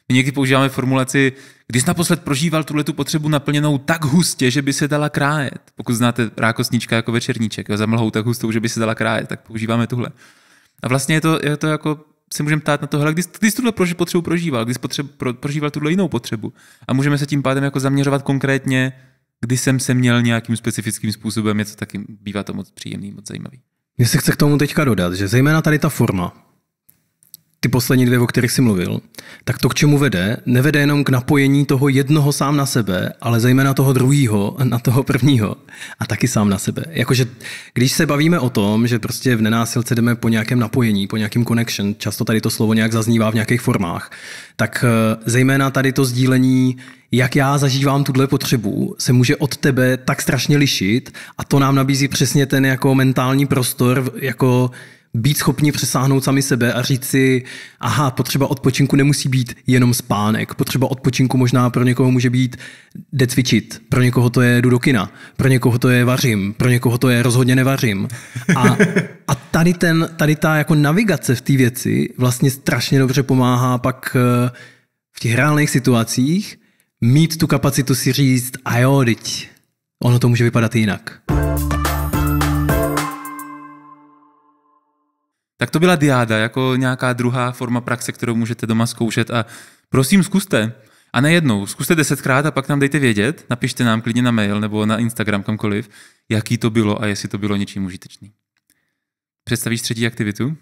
My někdy používáme formulaci, když jsi naposled prožíval tuhle tu potřebu naplněnou tak hustě, že by se dala krájet. Pokud znáte rákosnička jako večerníček, jo, za mlhou tak hustou, že by se dala krájet, tak používáme tuhle. A vlastně je to, je to jako se můžeme ptát na tohle, kdy, kdy jsi tuhle potřebu prožíval, kdy jsi pro, prožíval tuhle jinou potřebu. A můžeme se tím pádem jako zaměřovat konkrétně, kdy jsem se měl nějakým specifickým způsobem něco taky bývá to moc příjemný, moc zajímavý. Mně se chce k tomu teďka dodat, že zejména tady ta forma, ty poslední dvě, o kterých jsi mluvil, tak to, k čemu vede, nevede jenom k napojení toho jednoho sám na sebe, ale zejména toho druhého na toho prvního a taky sám na sebe. Jakože když se bavíme o tom, že prostě v nenásilce jdeme po nějakém napojení, po nějakém connection, často tady to slovo nějak zaznívá v nějakých formách, tak eh, zejména tady to sdílení jak já zažívám tuhle potřebu, se může od tebe tak strašně lišit a to nám nabízí přesně ten jako mentální prostor, jako být schopni přesáhnout sami sebe a říct si, aha, potřeba odpočinku nemusí být jenom spánek, potřeba odpočinku možná pro někoho může být jde cvičit, pro někoho to je jdu do kina, pro někoho to je vařím, pro někoho to je rozhodně nevařím. A, a tady, ten, tady ta jako navigace v té věci vlastně strašně dobře pomáhá pak eh, v těch reálných situacích mít tu kapacitu si říct, a jo, teď ono to může vypadat jinak. Tak to byla diáda, jako nějaká druhá forma praxe, kterou můžete doma zkoušet a prosím zkuste. A nejednou, zkuste desetkrát a pak nám dejte vědět, napište nám klidně na mail nebo na Instagram kamkoliv, jaký to bylo a jestli to bylo něčím užitečný. Představíš třetí aktivitu?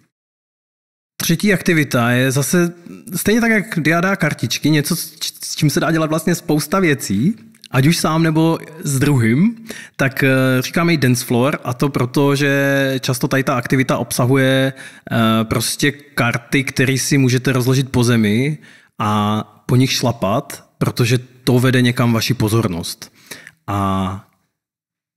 Třetí aktivita je zase stejně tak, jak diáda kartičky, něco, s čím se dá dělat vlastně spousta věcí, ať už sám nebo s druhým, tak eh, říkáme i dance floor a to proto, že často tady ta aktivita obsahuje eh, prostě karty, které si můžete rozložit po zemi a po nich šlapat, protože to vede někam vaši pozornost. A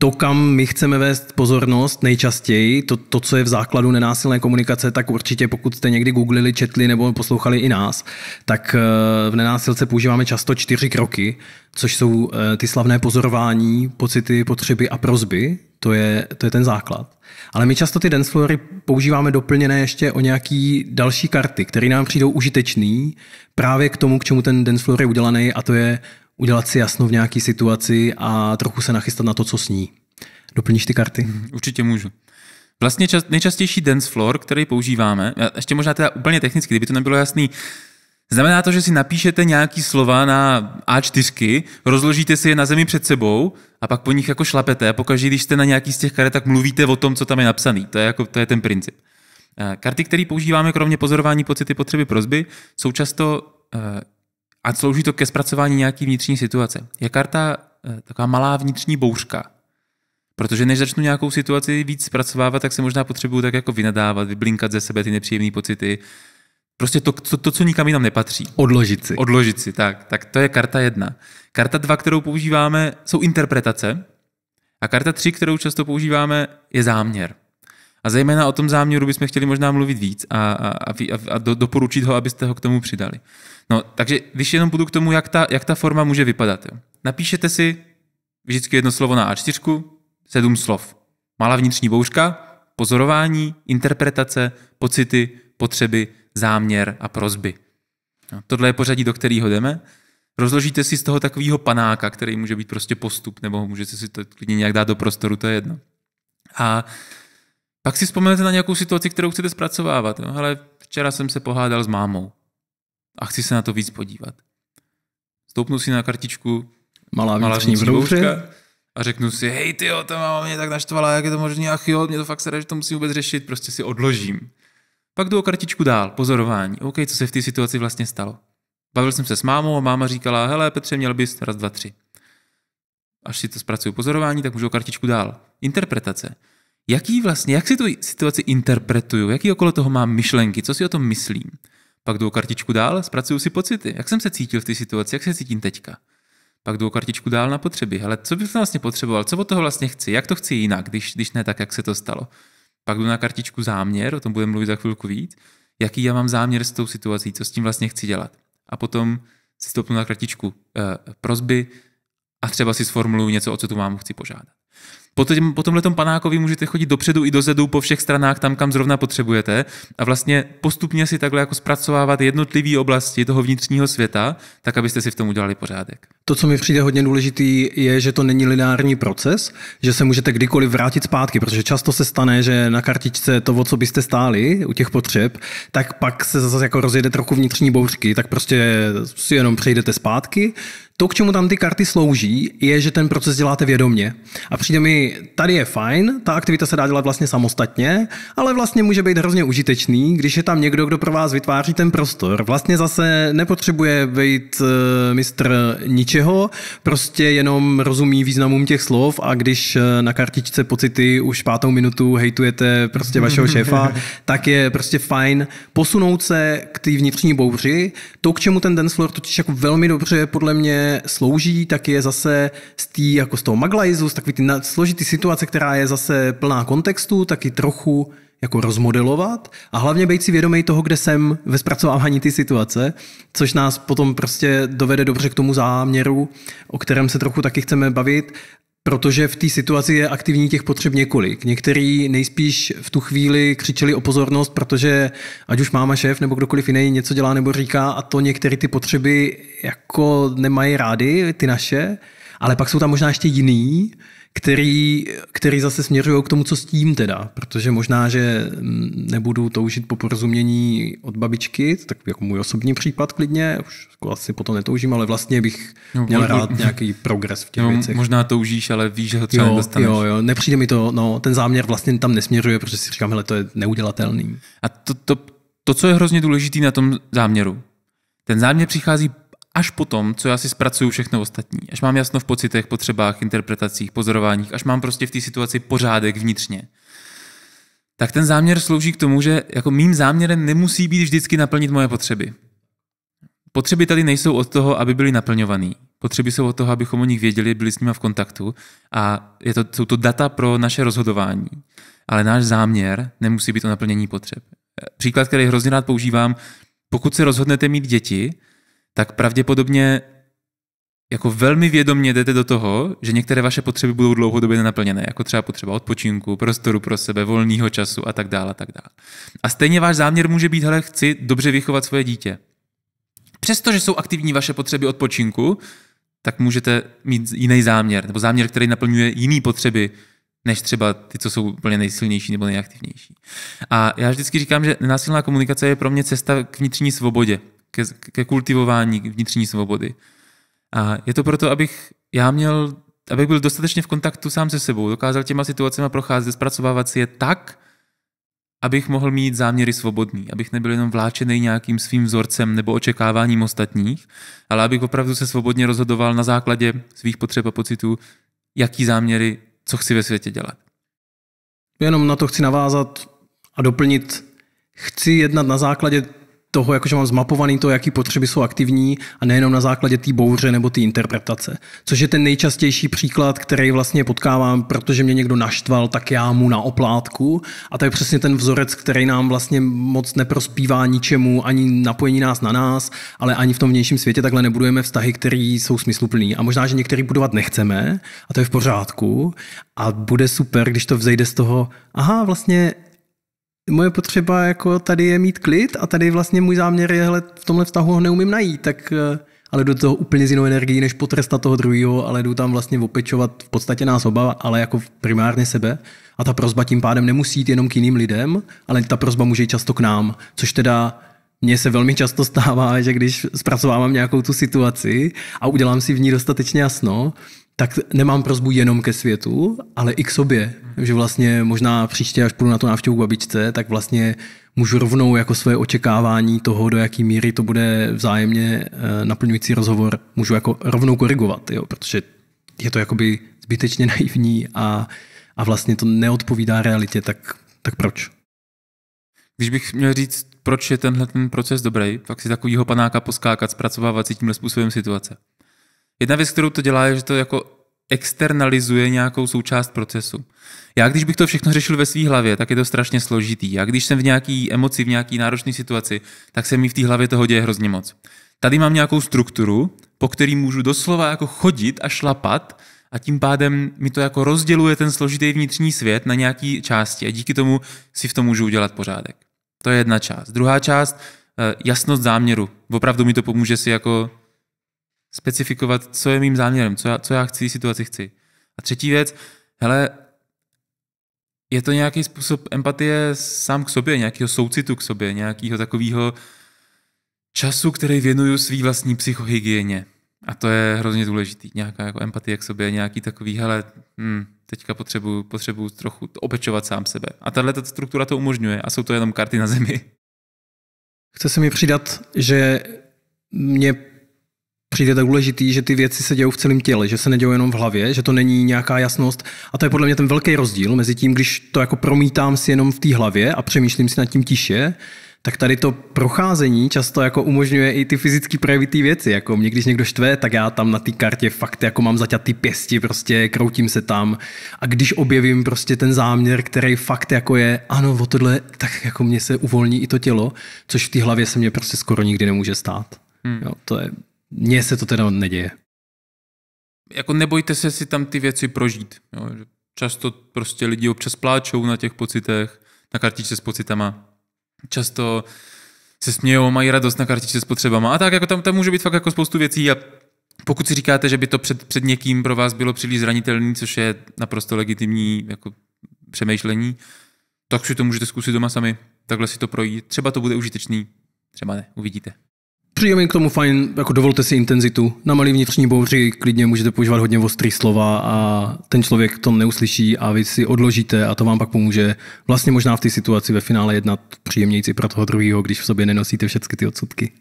to, kam my chceme vést pozornost nejčastěji, to, to, co je v základu nenásilné komunikace, tak určitě pokud jste někdy googlili, četli nebo poslouchali i nás, tak eh, v nenásilce používáme často čtyři kroky, což jsou eh, ty slavné pozorování, pocity, potřeby a prozby. To je, to je ten základ. Ale my často ty dancefloory používáme doplněné ještě o nějaký další karty, které nám přijdou užitečný právě k tomu, k čemu ten dancefloor je udělaný a to je udělat si jasno v nějaké situaci a trochu se nachystat na to, co sní. Doplníš ty karty? Mhm, určitě můžu. Vlastně čas, nejčastější dance floor, který používáme, ještě možná teda úplně technicky, kdyby to nebylo jasný, znamená to, že si napíšete nějaký slova na A4, rozložíte si je na zemi před sebou a pak po nich jako šlapete a pokaždé, když jste na nějaký z těch karet, tak mluvíte o tom, co tam je napsaný. To je, jako, to je ten princip. Eh, karty, které používáme kromě pozorování pocity, potřeby, prozby, jsou často eh, a slouží to ke zpracování nějaký vnitřní situace. Je karta eh, taková malá vnitřní bouřka, Protože než začnu nějakou situaci víc zpracovávat, tak se možná potřebuju tak jako vynadávat, vyblinkat ze sebe ty nepříjemné pocity. Prostě to, to, to, co nikam jinam nepatří. Odložit si. Odložit si, tak. Tak to je karta jedna. Karta dva, kterou používáme, jsou interpretace. A karta tři, kterou často používáme, je záměr. A zejména o tom záměru bychom chtěli možná mluvit víc a, a, a, a do, doporučit ho, abyste ho k tomu přidali. No, takže když jenom půjdu k tomu, jak ta, jak ta forma může vypadat. Jo. Napíšete si vždycky jedno slovo na A4, sedm slov. Malá vnitřní bouška, pozorování, interpretace, pocity, potřeby, záměr a prozby. No, tohle je pořadí, do kterého jdeme. Rozložíte si z toho takového panáka, který může být prostě postup, nebo můžete si to klidně nějak dát do prostoru, to je jedno. A pak si vzpomenete na nějakou situaci, kterou chcete zpracovávat. No, ale včera jsem se pohádal s mámou a chci se na to víc podívat. Stoupnu si na kartičku malá vnitřní, malá a řeknu si, hej ty ta máma mě tak naštvala, jak je to možné, ach jo, mě to fakt sere, že to musím vůbec řešit, prostě si odložím. Pak jdu o kartičku dál, pozorování, OK, co se v té situaci vlastně stalo. Bavil jsem se s mámou a máma říkala, hele Petře, měl bys raz, dva, tři. Až si to zpracuju pozorování, tak můžu o kartičku dál. Interpretace jaký vlastně, jak si tu situaci interpretuju, jaký okolo toho mám myšlenky, co si o tom myslím. Pak jdu o kartičku dál, zpracuju si pocity. Jak jsem se cítil v té situaci, jak se cítím teďka. Pak jdu o kartičku dál na potřeby. Ale co bych vlastně potřeboval, co od toho vlastně chci, jak to chci jinak, když, když ne tak, jak se to stalo. Pak jdu na kartičku záměr, o tom budeme mluvit za chvilku víc. Jaký já mám záměr s tou situací, co s tím vlastně chci dělat. A potom si stopnu na kartičku eh, prozby a třeba si sformuluju něco, o co tu mám chci požádat po, tomhle tom panákovi můžete chodit dopředu i dozadu po všech stranách, tam, kam zrovna potřebujete a vlastně postupně si takhle jako zpracovávat jednotlivé oblasti toho vnitřního světa, tak abyste si v tom udělali pořádek. To, co mi přijde hodně důležitý, je, že to není lineární proces, že se můžete kdykoliv vrátit zpátky, protože často se stane, že na kartičce to, o co byste stáli u těch potřeb, tak pak se zase jako rozjede trochu vnitřní bouřky, tak prostě si jenom přejdete zpátky, to, k čemu tam ty karty slouží, je, že ten proces děláte vědomě. A přijde mi, tady je fajn, ta aktivita se dá dělat vlastně samostatně, ale vlastně může být hrozně užitečný, když je tam někdo, kdo pro vás vytváří ten prostor. Vlastně zase nepotřebuje být eh, mistr ničeho, prostě jenom rozumí významům těch slov a když eh, na kartičce pocity už pátou minutu hejtujete prostě vašeho [laughs] šéfa, tak je prostě fajn posunout se k té vnitřní bouři. To, k čemu ten floor totiž jako velmi dobře podle mě slouží, tak je zase z tý, jako z toho maglajzu, z takový ty složitý situace, která je zase plná kontextu, taky trochu jako rozmodelovat a hlavně být si vědomý toho, kde jsem ve zpracovávání ty situace, což nás potom prostě dovede dobře k tomu záměru, o kterém se trochu taky chceme bavit Protože v té situaci je aktivní těch potřeb několik. Někteří nejspíš v tu chvíli křičeli o pozornost, protože ať už máma šéf nebo kdokoliv jiný něco dělá nebo říká a to některé ty potřeby jako nemají rády, ty naše. Ale pak jsou tam možná ještě jiný, který, který zase směřují k tomu, co s tím teda, protože možná, že mm, nebudu toužit po porozumění od babičky, tak jako můj osobní případ klidně, už asi potom netoužím, ale vlastně bych no, měl možná, rád nějaký progres v těch no, věcech. Možná toužíš, ale víš, že ho třeba jo, nedostaneš. Jo, jo, nepřijde mi to, no, ten záměr vlastně tam nesměřuje, protože si říkám, hele, to je neudělatelný. A to, to, to co je hrozně důležité na tom záměru, ten záměr přichází až potom, co já si zpracuju všechno ostatní, až mám jasno v pocitech, potřebách, interpretacích, pozorováních, až mám prostě v té situaci pořádek vnitřně, tak ten záměr slouží k tomu, že jako mým záměrem nemusí být vždycky naplnit moje potřeby. Potřeby tady nejsou od toho, aby byly naplňované. Potřeby jsou od toho, abychom o nich věděli, byli s nimi v kontaktu a je to, jsou to data pro naše rozhodování. Ale náš záměr nemusí být o naplnění potřeb. Příklad, který hrozně rád používám, pokud se rozhodnete mít děti, tak pravděpodobně jako velmi vědomě jdete do toho, že některé vaše potřeby budou dlouhodobě nenaplněné, jako třeba potřeba odpočinku, prostoru pro sebe, volného času a tak dále a tak dále. A stejně váš záměr může být, hele, chci dobře vychovat svoje dítě. Přestože jsou aktivní vaše potřeby odpočinku, tak můžete mít jiný záměr, nebo záměr, který naplňuje jiné potřeby, než třeba ty, co jsou úplně nejsilnější nebo nejaktivnější. A já vždycky říkám, že nenásilná komunikace je pro mě cesta k vnitřní svobodě ke, ke kultivování vnitřní svobody. A je to proto, abych já měl, abych byl dostatečně v kontaktu sám se sebou, dokázal těma situacemi procházet, zpracovávat si je tak, abych mohl mít záměry svobodný, abych nebyl jenom vláčený nějakým svým vzorcem nebo očekáváním ostatních, ale abych opravdu se svobodně rozhodoval na základě svých potřeb a pocitů, jaký záměry, co chci ve světě dělat. Jenom na to chci navázat a doplnit. Chci jednat na základě toho, jakože mám zmapovaný to, jaký potřeby jsou aktivní a nejenom na základě té bouře nebo té interpretace. Což je ten nejčastější příklad, který vlastně potkávám, protože mě někdo naštval, tak já mu na oplátku. A to je přesně ten vzorec, který nám vlastně moc neprospívá ničemu, ani napojení nás na nás, ale ani v tom vnějším světě takhle nebudujeme vztahy, které jsou smysluplné. A možná, že některý budovat nechceme, a to je v pořádku. A bude super, když to vzejde z toho, aha, vlastně moje potřeba jako tady je mít klid a tady vlastně můj záměr je, hele, v tomhle vztahu ho neumím najít, tak eh, ale do toho úplně z jinou energií, než potrestat toho druhého, ale jdu tam vlastně opečovat v podstatě nás oba, ale jako primárně sebe. A ta prozba tím pádem nemusí jít jenom k jiným lidem, ale ta prozba může jít často k nám, což teda mně se velmi často stává, [laughs] že když zpracovávám nějakou tu situaci a udělám si v ní dostatečně jasno, tak nemám prozbu jenom ke světu, ale i k sobě. Že vlastně možná příště, až půjdu na tu návštěvu babičce, tak vlastně můžu rovnou jako své očekávání toho, do jaký míry to bude vzájemně eh, naplňující rozhovor, můžu jako rovnou korigovat, jo, protože je to jakoby zbytečně naivní a, a vlastně to neodpovídá realitě, tak, tak proč? Když bych měl říct, proč je tenhle ten proces dobrý, tak si takovýho panáka poskákat, zpracovávat si tímhle způsobem situace. Jedna věc, kterou to dělá, je, že to jako externalizuje nějakou součást procesu. Já když bych to všechno řešil ve své hlavě, tak je to strašně složitý. Já když jsem v nějaké emoci, v nějaké náročné situaci, tak se mi v té hlavě toho děje hrozně moc. Tady mám nějakou strukturu, po který můžu doslova jako chodit a šlapat a tím pádem mi to jako rozděluje ten složitý vnitřní svět na nějaké části a díky tomu si v tom můžu udělat pořádek. To je jedna část. Druhá část, eh, jasnost záměru. Opravdu mi to pomůže si jako specifikovat, co je mým záměrem, co já, co já chci, situaci chci. A třetí věc, hele, je to nějaký způsob empatie sám k sobě, nějakého soucitu k sobě, nějakého takového času, který věnuju svý vlastní psychohygieně. A to je hrozně důležitý. Nějaká jako empatie k sobě, nějaký takový, hele, hm, teďka potřebuju, potřebuju trochu opečovat sám sebe. A tahle ta struktura to umožňuje a jsou to jenom karty na zemi. Chce se mi přidat, že mě přijde tak důležitý, že ty věci se dějou v celém těle, že se nedějou jenom v hlavě, že to není nějaká jasnost. A to je podle mě ten velký rozdíl mezi tím, když to jako promítám si jenom v té hlavě a přemýšlím si nad tím tiše, tak tady to procházení často jako umožňuje i ty fyzicky projevy věci. Jako mě, když někdo štve, tak já tam na té kartě fakt jako mám zaťatý pěsti, prostě kroutím se tam. A když objevím prostě ten záměr, který fakt jako je, ano, o tohle, tak jako mě se uvolní i to tělo, což v té hlavě se mě prostě skoro nikdy nemůže stát. Hmm. Jo, to je mně se to teda neděje. Jako nebojte se si tam ty věci prožít. Jo? Často prostě lidi občas pláčou na těch pocitech, na kartičce s pocitama. Často se smějou, mají radost na kartičce s potřebama. A tak jako tam, tam může být fakt jako spoustu věcí a pokud si říkáte, že by to před, před někým pro vás bylo příliš zranitelné, což je naprosto legitimní jako přemýšlení, tak si to můžete zkusit doma sami, takhle si to projít. Třeba to bude užitečný, třeba ne, uvidíte. Přijde k tomu fajn, jako dovolte si intenzitu. Na malý vnitřní bouři klidně můžete používat hodně ostrý slova a ten člověk to neuslyší a vy si odložíte a to vám pak pomůže vlastně možná v té situaci ve finále jednat příjemnějci pro toho druhého, když v sobě nenosíte všechny ty odsudky.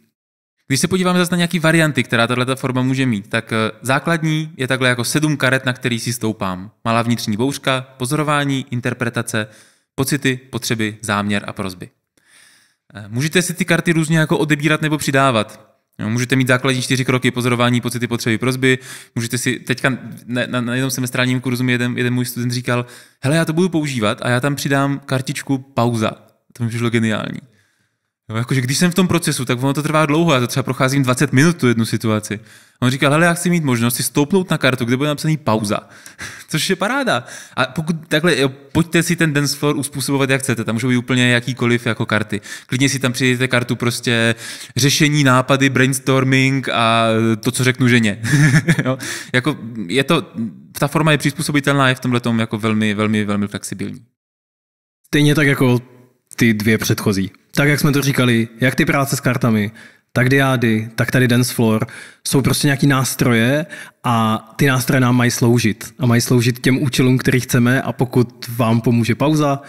Když se podíváme zase na nějaké varianty, která tato forma může mít, tak eh, základní je takhle jako sedm karet, na který si stoupám. Malá vnitřní bouřka, pozorování, interpretace, pocity, potřeby, záměr a prozby. Eh, můžete si ty karty různě jako odebírat nebo přidávat. Můžete mít základní čtyři kroky, pozorování, pocity, potřeby, prozby. Můžete si, teďka na, na, na jednom semestrálním kurzu mi jeden, jeden můj student říkal, hele, já to budu používat a já tam přidám kartičku pauza. To mi přišlo geniální. Jo, jakože když jsem v tom procesu, tak ono to trvá dlouho, já to třeba procházím 20 minut tu jednu situaci. A on říkal, hele, já chci mít možnost si stoupnout na kartu, kde bude napsaný pauza, [laughs] což je paráda. A pokud takhle, jo, pojďte si ten dance floor uspůsobovat, jak chcete, tam můžou být úplně jakýkoliv jako karty. Klidně si tam přidejte kartu prostě řešení, nápady, brainstorming a to, co řeknu ženě. [laughs] jo? Jako je to, ta forma je přizpůsobitelná, je v tomhle jako velmi, velmi, velmi flexibilní. Stejně tak jako ty dvě předchozí tak jak jsme to říkali, jak ty práce s kartami, tak diády, tak tady dance floor, jsou prostě nějaký nástroje a ty nástroje nám mají sloužit. A mají sloužit těm účelům, který chceme a pokud vám pomůže pauza,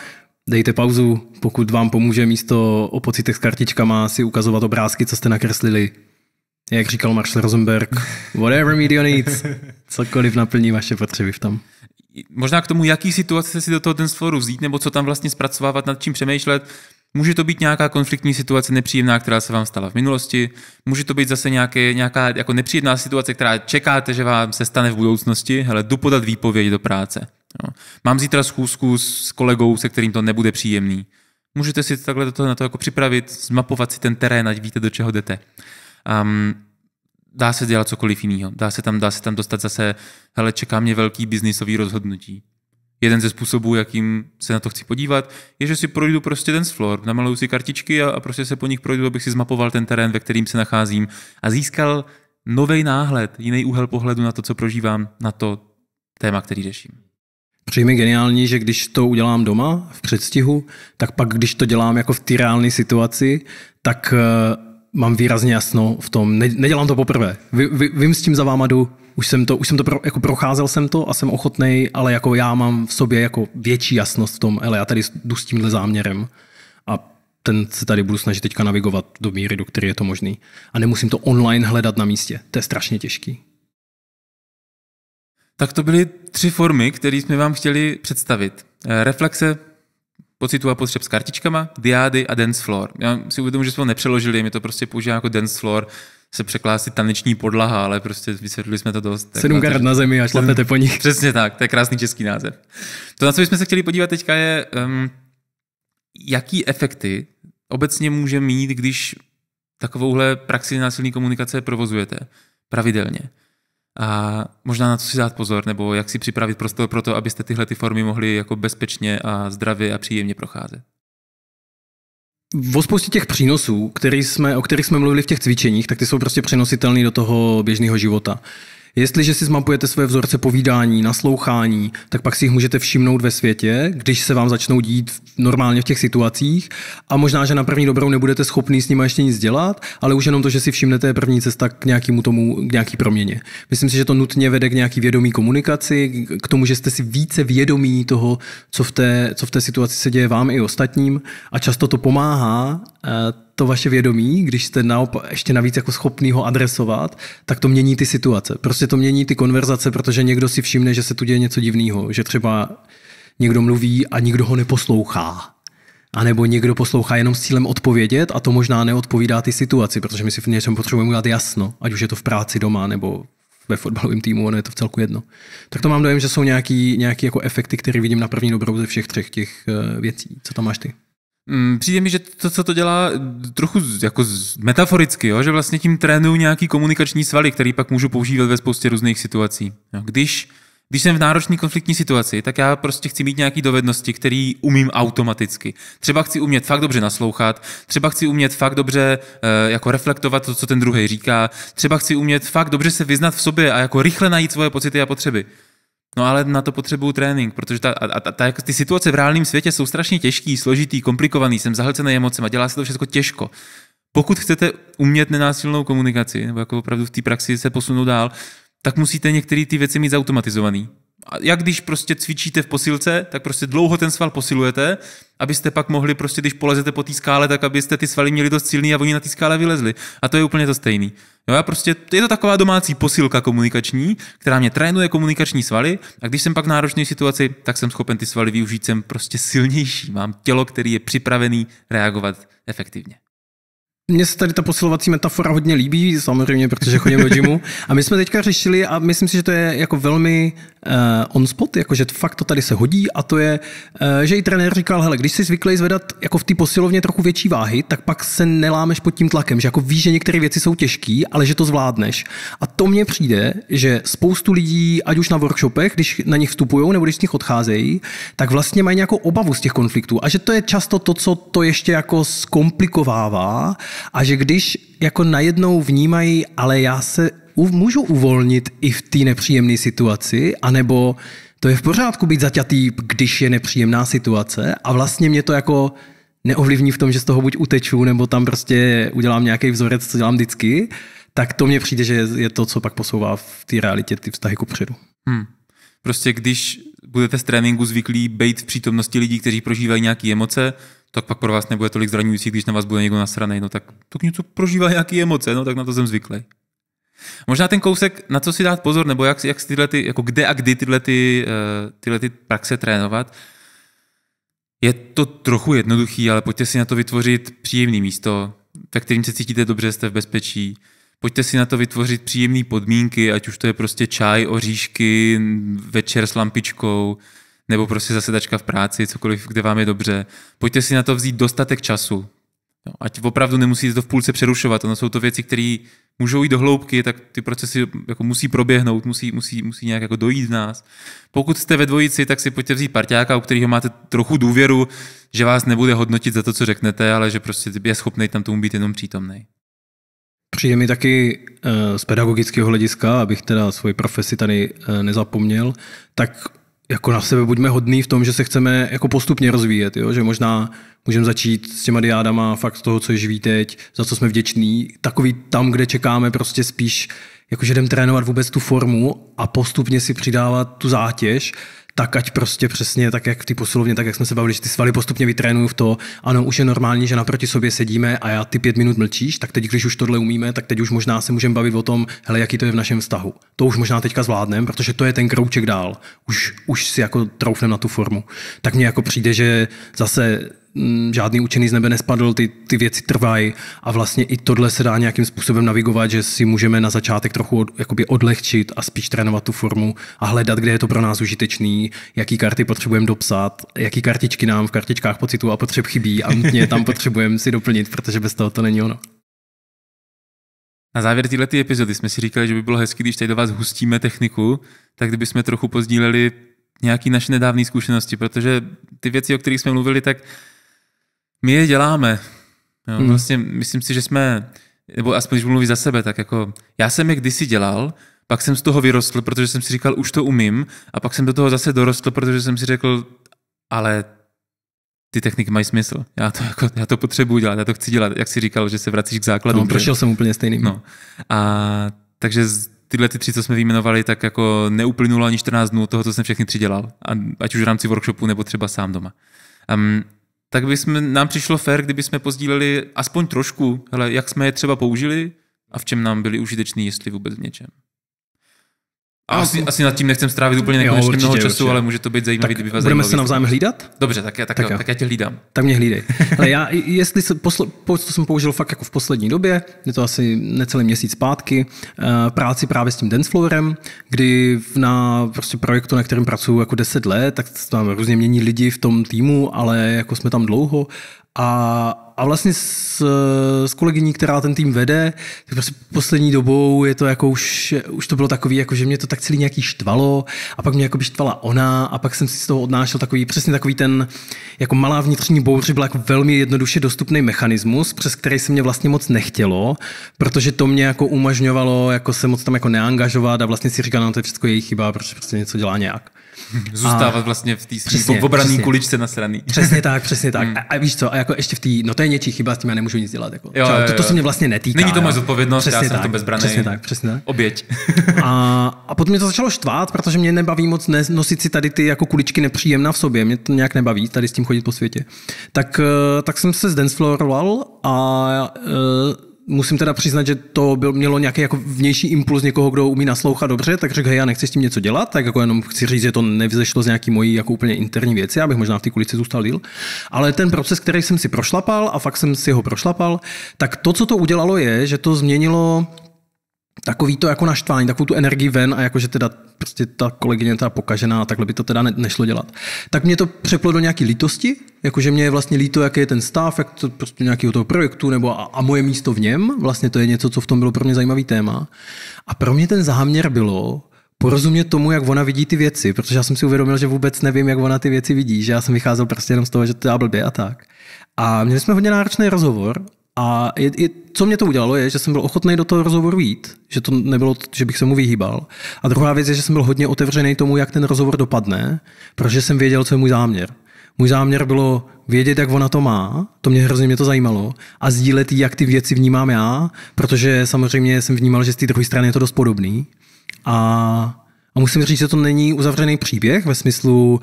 dejte pauzu, pokud vám pomůže místo o pocitech s kartičkama si ukazovat obrázky, co jste nakreslili. Jak říkal Marshall Rosenberg, whatever media needs, cokoliv naplní vaše potřeby v tom možná k tomu, jaký situace si do toho ten floru vzít, nebo co tam vlastně zpracovávat, nad čím přemýšlet. Může to být nějaká konfliktní situace nepříjemná, která se vám stala v minulosti, může to být zase nějaké, nějaká jako nepříjemná situace, která čekáte, že vám se stane v budoucnosti, hele, jdu podat výpověď do práce. Jo. Mám zítra schůzku s kolegou, se kterým to nebude příjemný. Můžete si takhle do toho na to jako připravit, zmapovat si ten terén, ať víte, do čeho jdete. Um, dá se dělat cokoliv jiného. Dá se tam, dá se tam dostat zase, hele, čeká mě velký biznisový rozhodnutí. Jeden ze způsobů, jakým se na to chci podívat, je, že si projdu prostě ten floor, namaluju si kartičky a, a prostě se po nich projdu, abych si zmapoval ten terén, ve kterým se nacházím a získal nový náhled, jiný úhel pohledu na to, co prožívám, na to téma, který řeším. mi geniální, že když to udělám doma v předstihu, tak pak, když to dělám jako v té reálné situaci, tak uh, mám výrazně jasno v tom, ne, nedělám to poprvé. Vy, vy, vím s tím za váma jdu, už jsem to, už jsem to pro, jako procházel jsem to a jsem ochotný, ale jako já mám v sobě jako větší jasnost v tom, ale já tady jdu s tímhle záměrem a ten se tady budu snažit teďka navigovat do míry, do které je to možný. A nemusím to online hledat na místě. To je strašně těžký. Tak to byly tři formy, které jsme vám chtěli představit. Eh, reflexe, pocitu a potřeb s kartičkama, diády a dance floor. Já si uvědomuji, že jsme ho nepřeložili, my to prostě používáme jako dance floor, se překlásit taneční podlaha, ale prostě vysvětlili jsme to dost. Sedm karat na zemi a šlapete po nich. Přesně tak, to je krásný český název. To, na co bychom se chtěli podívat teďka je, um, jaký efekty obecně může mít, když takovouhle praxi násilné komunikace provozujete pravidelně. A možná na co si dát pozor, nebo jak si připravit prostor pro to, abyste tyhle ty formy mohli jako bezpečně a zdravě a příjemně procházet. O spoustě těch přínosů, který jsme, o kterých jsme mluvili v těch cvičeních, tak ty jsou prostě přenositelné do toho běžného života. Jestliže si zmapujete své vzorce povídání, naslouchání, tak pak si jich můžete všimnout ve světě, když se vám začnou dít normálně v těch situacích a možná, že na první dobrou nebudete schopný s nimi ještě nic dělat, ale už jenom to, že si všimnete je první cesta k nějakému tomu, k nějaký proměně. Myslím si, že to nutně vede k nějaký vědomí komunikaci, k tomu, že jste si více vědomí toho, co v té, co v té situaci se děje vám i ostatním a často to pomáhá eh, to vaše vědomí, když jste naopak ještě navíc jako schopný ho adresovat, tak to mění ty situace. Prostě to mění ty konverzace, protože někdo si všimne, že se tu děje něco divného, že třeba někdo mluví a nikdo ho neposlouchá. A nebo někdo poslouchá jenom s cílem odpovědět a to možná neodpovídá ty situaci, protože my si v něčem potřebujeme udělat jasno, ať už je to v práci doma nebo ve fotbalovém týmu, ono je to v celku jedno. Tak to mám dojem, že jsou nějaký, nějaký jako efekty, které vidím na první dobrou ze všech třech těch eh, věcí. Co tam máš ty? Mm, přijde mi, že to, co to dělá trochu jako metaforicky, jo? že vlastně tím trénuju nějaký komunikační svaly, který pak můžu používat ve spoustě různých situací. Když, když jsem v náročné konfliktní situaci, tak já prostě chci mít nějaké dovednosti, které umím automaticky. Třeba chci umět fakt dobře naslouchat, třeba chci umět fakt dobře eh, jako reflektovat to, co ten druhý říká, třeba chci umět fakt dobře se vyznat v sobě a jako rychle najít svoje pocity a potřeby. No ale na to potřebuju trénink, protože ta, a, a, ta, jako ty situace v reálném světě jsou strašně těžký, složitý, komplikovaný, jsem zahlcený a dělá se to všechno těžko. Pokud chcete umět nenásilnou komunikaci, nebo jako opravdu v té praxi se posunout dál, tak musíte některé ty věci mít zautomatizované. A jak když prostě cvičíte v posilce, tak prostě dlouho ten sval posilujete, abyste pak mohli prostě, když polezete po té skále, tak abyste ty svaly měli dost silný a oni na té skále vylezli. A to je úplně to stejný. Jo, já prostě, je to taková domácí posilka komunikační, která mě trénuje komunikační svaly a když jsem pak v náročné situaci, tak jsem schopen ty svaly využít, jsem prostě silnější, mám tělo, který je připravený reagovat efektivně. Mně se tady ta posilovací metafora hodně líbí, samozřejmě, protože chodím do gymu. [laughs] A my jsme teďka řešili, a myslím si, že to je jako velmi uh, on spot, jako že fakt to tady se hodí, a to je, uh, že i trenér říkal, hele, když jsi zvyklý zvedat jako v té posilovně trochu větší váhy, tak pak se nelámeš pod tím tlakem, že jako víš, že některé věci jsou těžké, ale že to zvládneš. A to mně přijde, že spoustu lidí, ať už na workshopech, když na nich vstupují nebo když z nich odcházejí, tak vlastně mají nějakou obavu z těch konfliktů. A že to je často to, co to ještě jako zkomplikovává a že když jako najednou vnímají, ale já se můžu uvolnit i v té nepříjemné situaci, anebo to je v pořádku být zaťatý, když je nepříjemná situace a vlastně mě to jako neovlivní v tom, že z toho buď uteču, nebo tam prostě udělám nějaký vzorec, co dělám vždycky, tak to mně přijde, že je to, co pak posouvá v té realitě ty vztahy předu. Hmm. Prostě když budete z tréninku zvyklí být v přítomnosti lidí, kteří prožívají nějaké emoce, tak pak pro vás nebude tolik zraňující, když na vás bude někdo nasraný, no tak to k něco prožívá nějaké emoce, no tak na to jsem zvyklý. Možná ten kousek, na co si dát pozor, nebo jak, jak tyhle ty, jako kde a kdy tyhle ty, eh, tyhle ty praxe trénovat, je to trochu jednoduchý, ale pojďte si na to vytvořit příjemné místo, ve kterým se cítíte dobře, jste v bezpečí. Pojďte si na to vytvořit příjemné podmínky, ať už to je prostě čaj, oříšky, večer s lampičkou, nebo prostě zasedačka v práci, cokoliv, kde vám je dobře. Pojďte si na to vzít dostatek času. No, ať opravdu nemusíte to v půlce přerušovat. Ono jsou to věci, které můžou jít do hloubky, tak ty procesy jako musí proběhnout, musí, musí, musí nějak jako dojít v nás. Pokud jste ve dvojici, tak si pojďte vzít parťáka, u kterého máte trochu důvěru, že vás nebude hodnotit za to, co řeknete, ale že prostě je schopný tam tomu být jenom přítomný. Přijde mi taky eh, z pedagogického hlediska, abych teda svoji profesi tady eh, nezapomněl, tak jako na sebe buďme hodní v tom, že se chceme jako postupně rozvíjet, jo? že možná můžeme začít s těma diádama fakt z toho, co je živý teď, za co jsme vděční, takový tam, kde čekáme prostě spíš, jakože jdem trénovat vůbec tu formu a postupně si přidávat tu zátěž, tak ať prostě přesně tak, jak ty posilovně, tak jak jsme se bavili, že ty svaly postupně vytrénují v to, ano, už je normální, že naproti sobě sedíme a já ty pět minut mlčíš, tak teď, když už tohle umíme, tak teď už možná se můžeme bavit o tom, hele, jaký to je v našem vztahu. To už možná teďka zvládneme, protože to je ten krouček dál. Už, už si jako troufnem na tu formu. Tak mně jako přijde, že zase Mm, žádný učený z nebe nespadl, ty, ty věci trvají a vlastně i tohle se dá nějakým způsobem navigovat, že si můžeme na začátek trochu od, jakoby odlehčit a spíš trénovat tu formu a hledat, kde je to pro nás užitečný, jaký karty potřebujeme dopsat, jaký kartičky nám v kartičkách pocitu a potřeb chybí a nutně tam [laughs] potřebujeme si doplnit, protože bez toho to není ono. Na závěr této epizody jsme si říkali, že by bylo hezký, když tady do vás hustíme techniku, tak kdybychom trochu pozdíleli nějaké naše nedávné zkušenosti, protože ty věci, o kterých jsme mluvili, tak my je děláme. Jo, hmm. Vlastně myslím si, že jsme, nebo aspoň když mluví za sebe, tak jako já jsem je kdysi dělal, pak jsem z toho vyrostl, protože jsem si říkal, už to umím, a pak jsem do toho zase dorostl, protože jsem si řekl, ale ty techniky mají smysl. Já to, jako, já to potřebuji dělat, já to chci dělat, jak si říkal, že se vracíš k základu. No, prošel jsem úplně stejný. No. A takže tyhle ty tři, co jsme vyjmenovali, tak jako neuplynulo ani 14 dnů toho, co jsem všechny tři dělal, ať už v rámci workshopu nebo třeba sám doma. Um, tak by jsme, nám přišlo fér, kdyby jsme pozdíleli aspoň trošku, hele, jak jsme je třeba použili a v čem nám byli užiteční, jestli vůbec v něčem. A no, asi, asi nad tím nechcem strávit úplně nekonečně jako určitě, mnoho času, určitě. ale může to být zajímavý, tak kdyby vás Budeme se navzájem hlídat? Dobře, tak já, tak, tak, jo, tak já tě hlídám. [laughs] Tak mě hlídej. Ale já, jestli se posl- po, to jsem použil fakt jako v poslední době, je to asi necelý měsíc zpátky, eh, práci právě s tím dancefloorem, kdy na prostě projektu, na kterém pracuji jako 10 let, tak tam různě mění lidi v tom týmu, ale jako jsme tam dlouho a, a vlastně s, s kolegyní, která ten tým vede, tak prostě poslední dobou je to jako už, už to bylo takový, jako že mě to tak celý nějaký štvalo a pak mě jako by štvala ona a pak jsem si z toho odnášel takový, přesně takový ten jako malá vnitřní bouři byl jako velmi jednoduše dostupný mechanismus, přes který se mě vlastně moc nechtělo, protože to mě jako umožňovalo jako se moc tam jako neangažovat a vlastně si říkal, no to je všechno její chyba, protože prostě něco dělá nějak. [laughs] Zůstávat a vlastně v té svý obranné kuličce straně. Přesně tak, přesně tak. Hmm. A, a, víš co, a jako ještě v té, no to je něčí chyba, s tím já nemůžu nic dělat. Jako. Jo, jo, jo. To, to, se mě vlastně netýká. Není to moje zodpovědnost, přesně já jsem tak, to bezbraný. Přesně tak, přesně tak. Oběť. a, a potom mě to začalo štvát, protože mě nebaví moc nosit si tady ty jako kuličky nepříjemná v sobě. Mě to nějak nebaví tady s tím chodit po světě. Tak, eh, tak jsem se zdenfloroval a uh, musím teda přiznat, že to byl, mělo nějaký jako vnější impuls někoho, kdo umí naslouchat dobře, tak řekl, hej, já nechci s tím něco dělat, tak jako jenom chci říct, že to nevzešlo z nějaký mojí jako úplně interní věci, abych možná v té kulici zůstal díl. Ale ten proces, který jsem si prošlapal a fakt jsem si ho prošlapal, tak to, co to udělalo, je, že to změnilo takový to jako naštvání, takovou tu energii ven a jakože teda prostě ta kolegyně ta pokažená a takhle by to teda ne, nešlo dělat. Tak mě to přeplo do nějaký lítosti, jakože mě je vlastně líto, jaký je ten stav, jak to prostě nějakého toho projektu nebo a, a, moje místo v něm, vlastně to je něco, co v tom bylo pro mě zajímavý téma. A pro mě ten záměr bylo, porozumět tomu, jak ona vidí ty věci, protože já jsem si uvědomil, že vůbec nevím, jak ona ty věci vidí, že já jsem vycházel prostě jenom z toho, že to je blbě a tak. A měli jsme hodně náročný rozhovor a je, je, co mě to udělalo, je, že jsem byl ochotný do toho rozhovoru jít, že to nebylo, že bych se mu vyhýbal. A druhá věc je, že jsem byl hodně otevřený tomu, jak ten rozhovor dopadne, protože jsem věděl, co je můj záměr. Můj záměr bylo vědět, jak ona to má, to mě hrozně mě to zajímalo, a sdílet jí, jak ty věci vnímám já, protože samozřejmě jsem vnímal, že z té druhé strany je to dost podobný. A, a musím říct, že to není uzavřený příběh ve smyslu,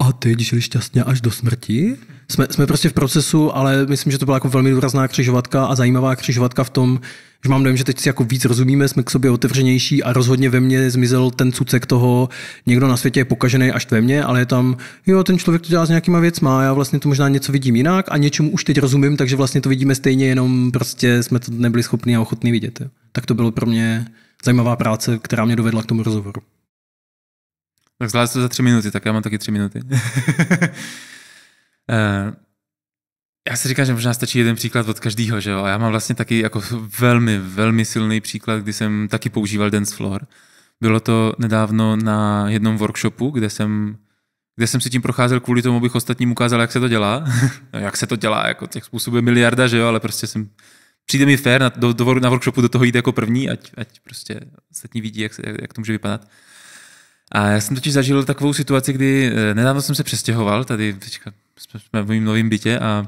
a teď žili šťastně až do smrti. Jsme, jsme prostě v procesu, ale myslím, že to byla jako velmi důrazná křižovatka a zajímavá křižovatka v tom, že mám dojem, že teď si jako víc rozumíme, jsme k sobě otevřenější a rozhodně ve mně zmizel ten cucek toho, někdo na světě je pokažený až ve mně, ale je tam, jo, ten člověk to dělá s nějakýma věcma, já vlastně to možná něco vidím jinak a něčemu už teď rozumím, takže vlastně to vidíme stejně, jenom prostě jsme to nebyli schopni a ochotní vidět. Tak to bylo pro mě zajímavá práce, která mě dovedla k tomu rozhovoru. Tak zvládl to za tři minuty, tak já mám taky tři minuty. [laughs] Eh, já si říkám, že možná stačí jeden příklad od každého, že jo? A já mám vlastně taky jako velmi, velmi silný příklad, kdy jsem taky používal dance floor. Bylo to nedávno na jednom workshopu, kde jsem, kde jsem si tím procházel kvůli tomu, abych ostatním ukázal, jak se to dělá. [laughs] no, jak se to dělá, jako těch způsobů je miliarda, že jo, ale prostě jsem, přijde mi fér na, do, do, na workshopu do toho jít jako první, ať, ať prostě ostatní vidí, jak, se, jak to může vypadat. A já jsem totiž zažil takovou situaci, kdy eh, nedávno jsem se přestěhoval, tady teďka jsme v mém novém bytě a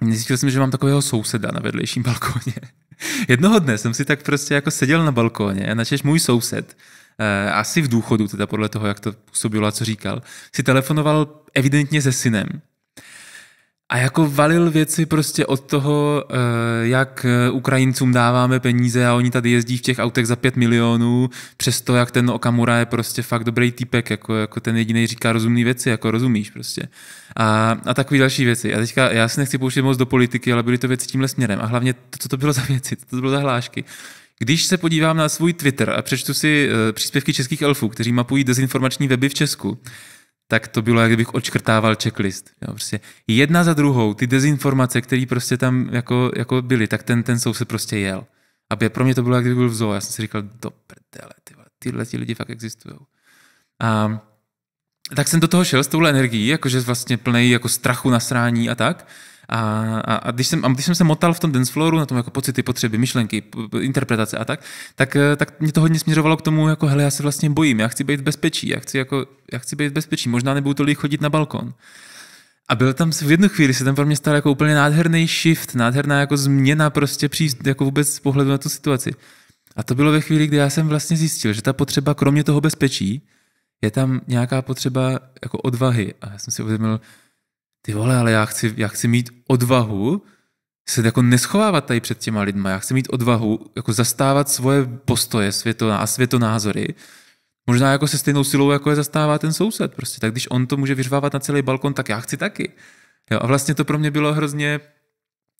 zjistil jsem, že mám takového souseda na vedlejším [laughs] balkóně. Jednoho dne jsem si tak prostě jako seděl na balkóně, načež můj soused, eh, asi v důchodu, teda podle toho, jak to působilo a co říkal, si telefonoval evidentně se synem a jako valil věci prostě od toho, eh, jak eh, Ukrajincům dáváme peníze a oni tady jezdí v těch autech za pět milionů, přesto to, jak ten Okamura je prostě fakt dobrý týpek, jako, jako ten jediný říká rozumné věci, jako rozumíš prostě. A, a takové další věci. A teďka já se nechci pouštět moc do politiky, ale byly to věci tímhle směrem. A hlavně, to, co to bylo za věci, to, to bylo za hlášky. Když se podívám na svůj Twitter a přečtu si eh, příspěvky českých elfů, kteří mapují dezinformační weby v Česku, tak to bylo, jak kdybych odškrtával checklist. Jo, prostě jedna za druhou, ty dezinformace, které prostě tam jako, jako byly, tak ten, ten soused prostě jel. Aby pro mě to bylo, jak kdyby byl vzor. Já jsem si říkal, do prdele, ty, tyhle ti lidi fakt existují. A tak jsem do toho šel s touhle energií, jakože vlastně plný jako strachu, nasrání a tak. A, a, a, když, jsem, a když jsem se motal v tom danceflooru, na tom jako pocity, potřeby, myšlenky, interpretace a tak, tak, eh, tak mě to hodně směřovalo k tomu, jako hele, já se vlastně bojím, já chci být v bezpečí, já chci, jako, já chci být v bezpečí, možná nebudu tolik chodit na balkon. A byl tam v jednu chvíli, se tam pro mě stal jako úplně nádherný shift, nádherná jako změna prostě přijít jako vůbec z pohledu na tu situaci. A to bylo ve chvíli, kdy já jsem vlastně zjistil, že ta potřeba kromě toho bezpečí je tam nějaká potřeba jako odvahy. A já jsem si uvědomil, ty vole, ale já chci, já chci mít odvahu se jako neschovávat tady před těma lidma. Já chci mít odvahu jako zastávat svoje postoje světoná, a světonázory. Možná jako se stejnou silou, jako je zastává ten soused. Prostě. Tak když on to může vyřvávat na celý balkon, tak já chci taky. Jo, a vlastně to pro mě bylo hrozně,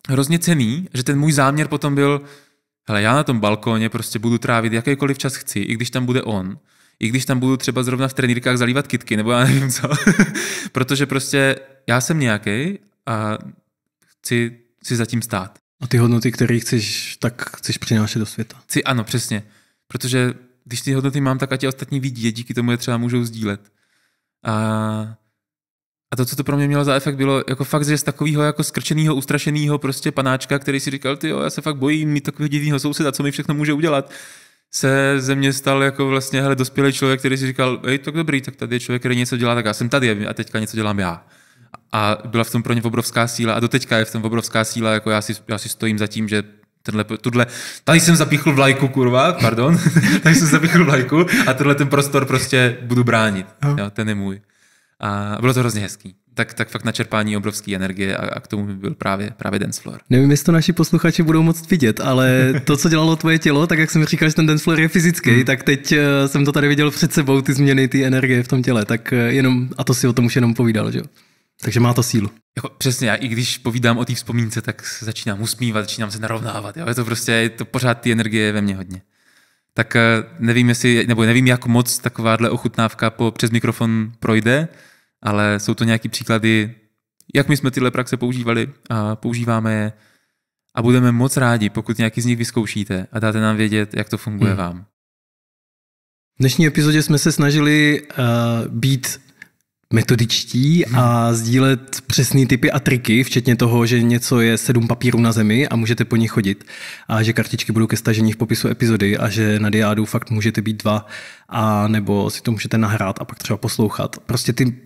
hrozně cený, že ten můj záměr potom byl, hele, já na tom balkóně prostě budu trávit jakýkoliv čas chci, i když tam bude on i když tam budu třeba zrovna v trenýrkách zalívat kitky, nebo já nevím co. [laughs] Protože prostě já jsem nějaký a chci si zatím stát. A ty hodnoty, které chceš, tak chceš přinášet do světa. Chci, ano, přesně. Protože když ty hodnoty mám, tak a ti ostatní vidí, a díky tomu je třeba můžou sdílet. A, a to, co to pro mě mělo za efekt, bylo jako fakt, že z takového jako skrčeného, ustrašeného prostě panáčka, který si říkal, ty jo, já se fakt bojím mít takového divného souseda, co mi všechno může udělat, se ze mě stal jako vlastně hele, dospělý člověk, který si říkal, hej, tak dobrý, tak tady je člověk, který něco dělá, tak já jsem tady a teďka něco dělám já. A byla v tom pro ně obrovská síla a doteďka je v tom obrovská síla, jako já si, já si stojím za tím, že tenhle, tuhle, tady jsem zapíchl vlajku, kurva, pardon, [laughs] tady jsem zapíchl vlajku a tenhle ten prostor prostě budu bránit. Jo, ten je můj. A bylo to hrozně hezký tak, tak fakt načerpání obrovské energie a, a k tomu by byl právě, právě dance floor. Nevím, jestli to naši posluchači budou moc vidět, ale to, co dělalo tvoje tělo, tak jak jsem říkal, že ten dance floor je fyzický, mm. tak teď eh, jsem to tady viděl před sebou, ty změny, ty energie v tom těle, tak eh, jenom, a to si o tom už jenom povídal, že jo? Takže má to sílu. Jako, přesně, já i když povídám o té vzpomínce, tak se začínám usmívat, začínám se narovnávat. Jo? Je to prostě, je to pořád ty energie ve mně hodně. Tak eh, nevím, jestli, nebo nevím, jak moc takováhle ochutnávka po, přes mikrofon projde, ale jsou to nějaký příklady, jak my jsme tyhle praxe používali a používáme je a budeme moc rádi, pokud nějaký z nich vyzkoušíte a dáte nám vědět, jak to funguje hmm. vám. V dnešní epizodě jsme se snažili uh, být metodičtí hmm. a sdílet přesné typy a triky, včetně toho, že něco je sedm papírů na zemi a můžete po nich chodit a že kartičky budou ke stažení v popisu epizody a že na diádu fakt můžete být dva a nebo si to můžete nahrát a pak třeba poslouchat. Prostě ty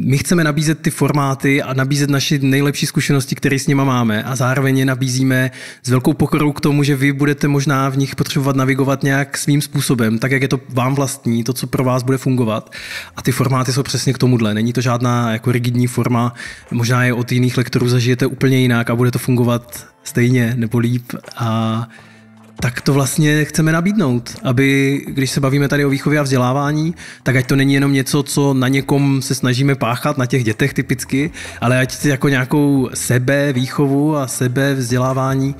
my chceme nabízet ty formáty a nabízet naše nejlepší zkušenosti, které s nimi máme a zároveň je nabízíme s velkou pokorou k tomu, že vy budete možná v nich potřebovat navigovat nějak svým způsobem, tak jak je to vám vlastní, to, co pro vás bude fungovat. A ty formáty jsou přesně k tomuhle. Není to žádná jako rigidní forma, možná je od jiných lektorů zažijete úplně jinak a bude to fungovat stejně nebo líp a tak to vlastně chceme nabídnout, aby, když se bavíme tady o výchově a vzdělávání, tak ať to není jenom něco, co na někom se snažíme páchat, na těch dětech typicky, ale ať jako nějakou sebe výchovu a sebe vzdělávání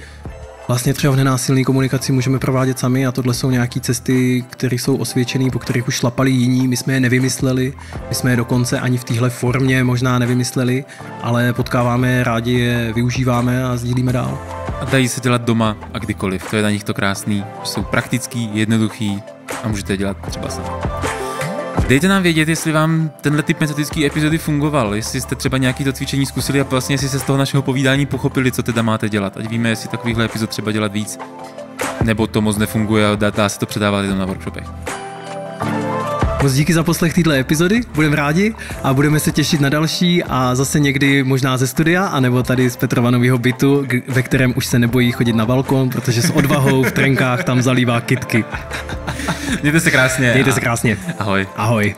Vlastně třeba v nenásilné komunikaci můžeme provádět sami a tohle jsou nějaké cesty, které jsou osvědčené, po kterých už šlapali jiní. My jsme je nevymysleli, my jsme je dokonce ani v téhle formě možná nevymysleli, ale potkáváme je, rádi je využíváme a sdílíme dál. A dají se dělat doma a kdykoliv, to je na nich to krásný. Jsou praktický, jednoduchý a můžete je dělat třeba sami. Dejte nám vědět, jestli vám tenhle typ metodický epizody fungoval, jestli jste třeba nějaký to cvičení zkusili a vlastně jestli se z toho našeho povídání pochopili, co teda máte dělat. Ať víme, jestli takovýchhle epizod třeba dělat víc, nebo to moc nefunguje a dá se to předávat jenom na workshopech. Moc díky za poslech této epizody, budeme rádi a budeme se těšit na další a zase někdy možná ze studia, anebo tady z Petrovanového bytu, ve kterém už se nebojí chodit na balkon, protože s odvahou v trenkách tam zalívá kitky. Mějte se krásně. Mějte se krásně. Ahoj. Ahoj.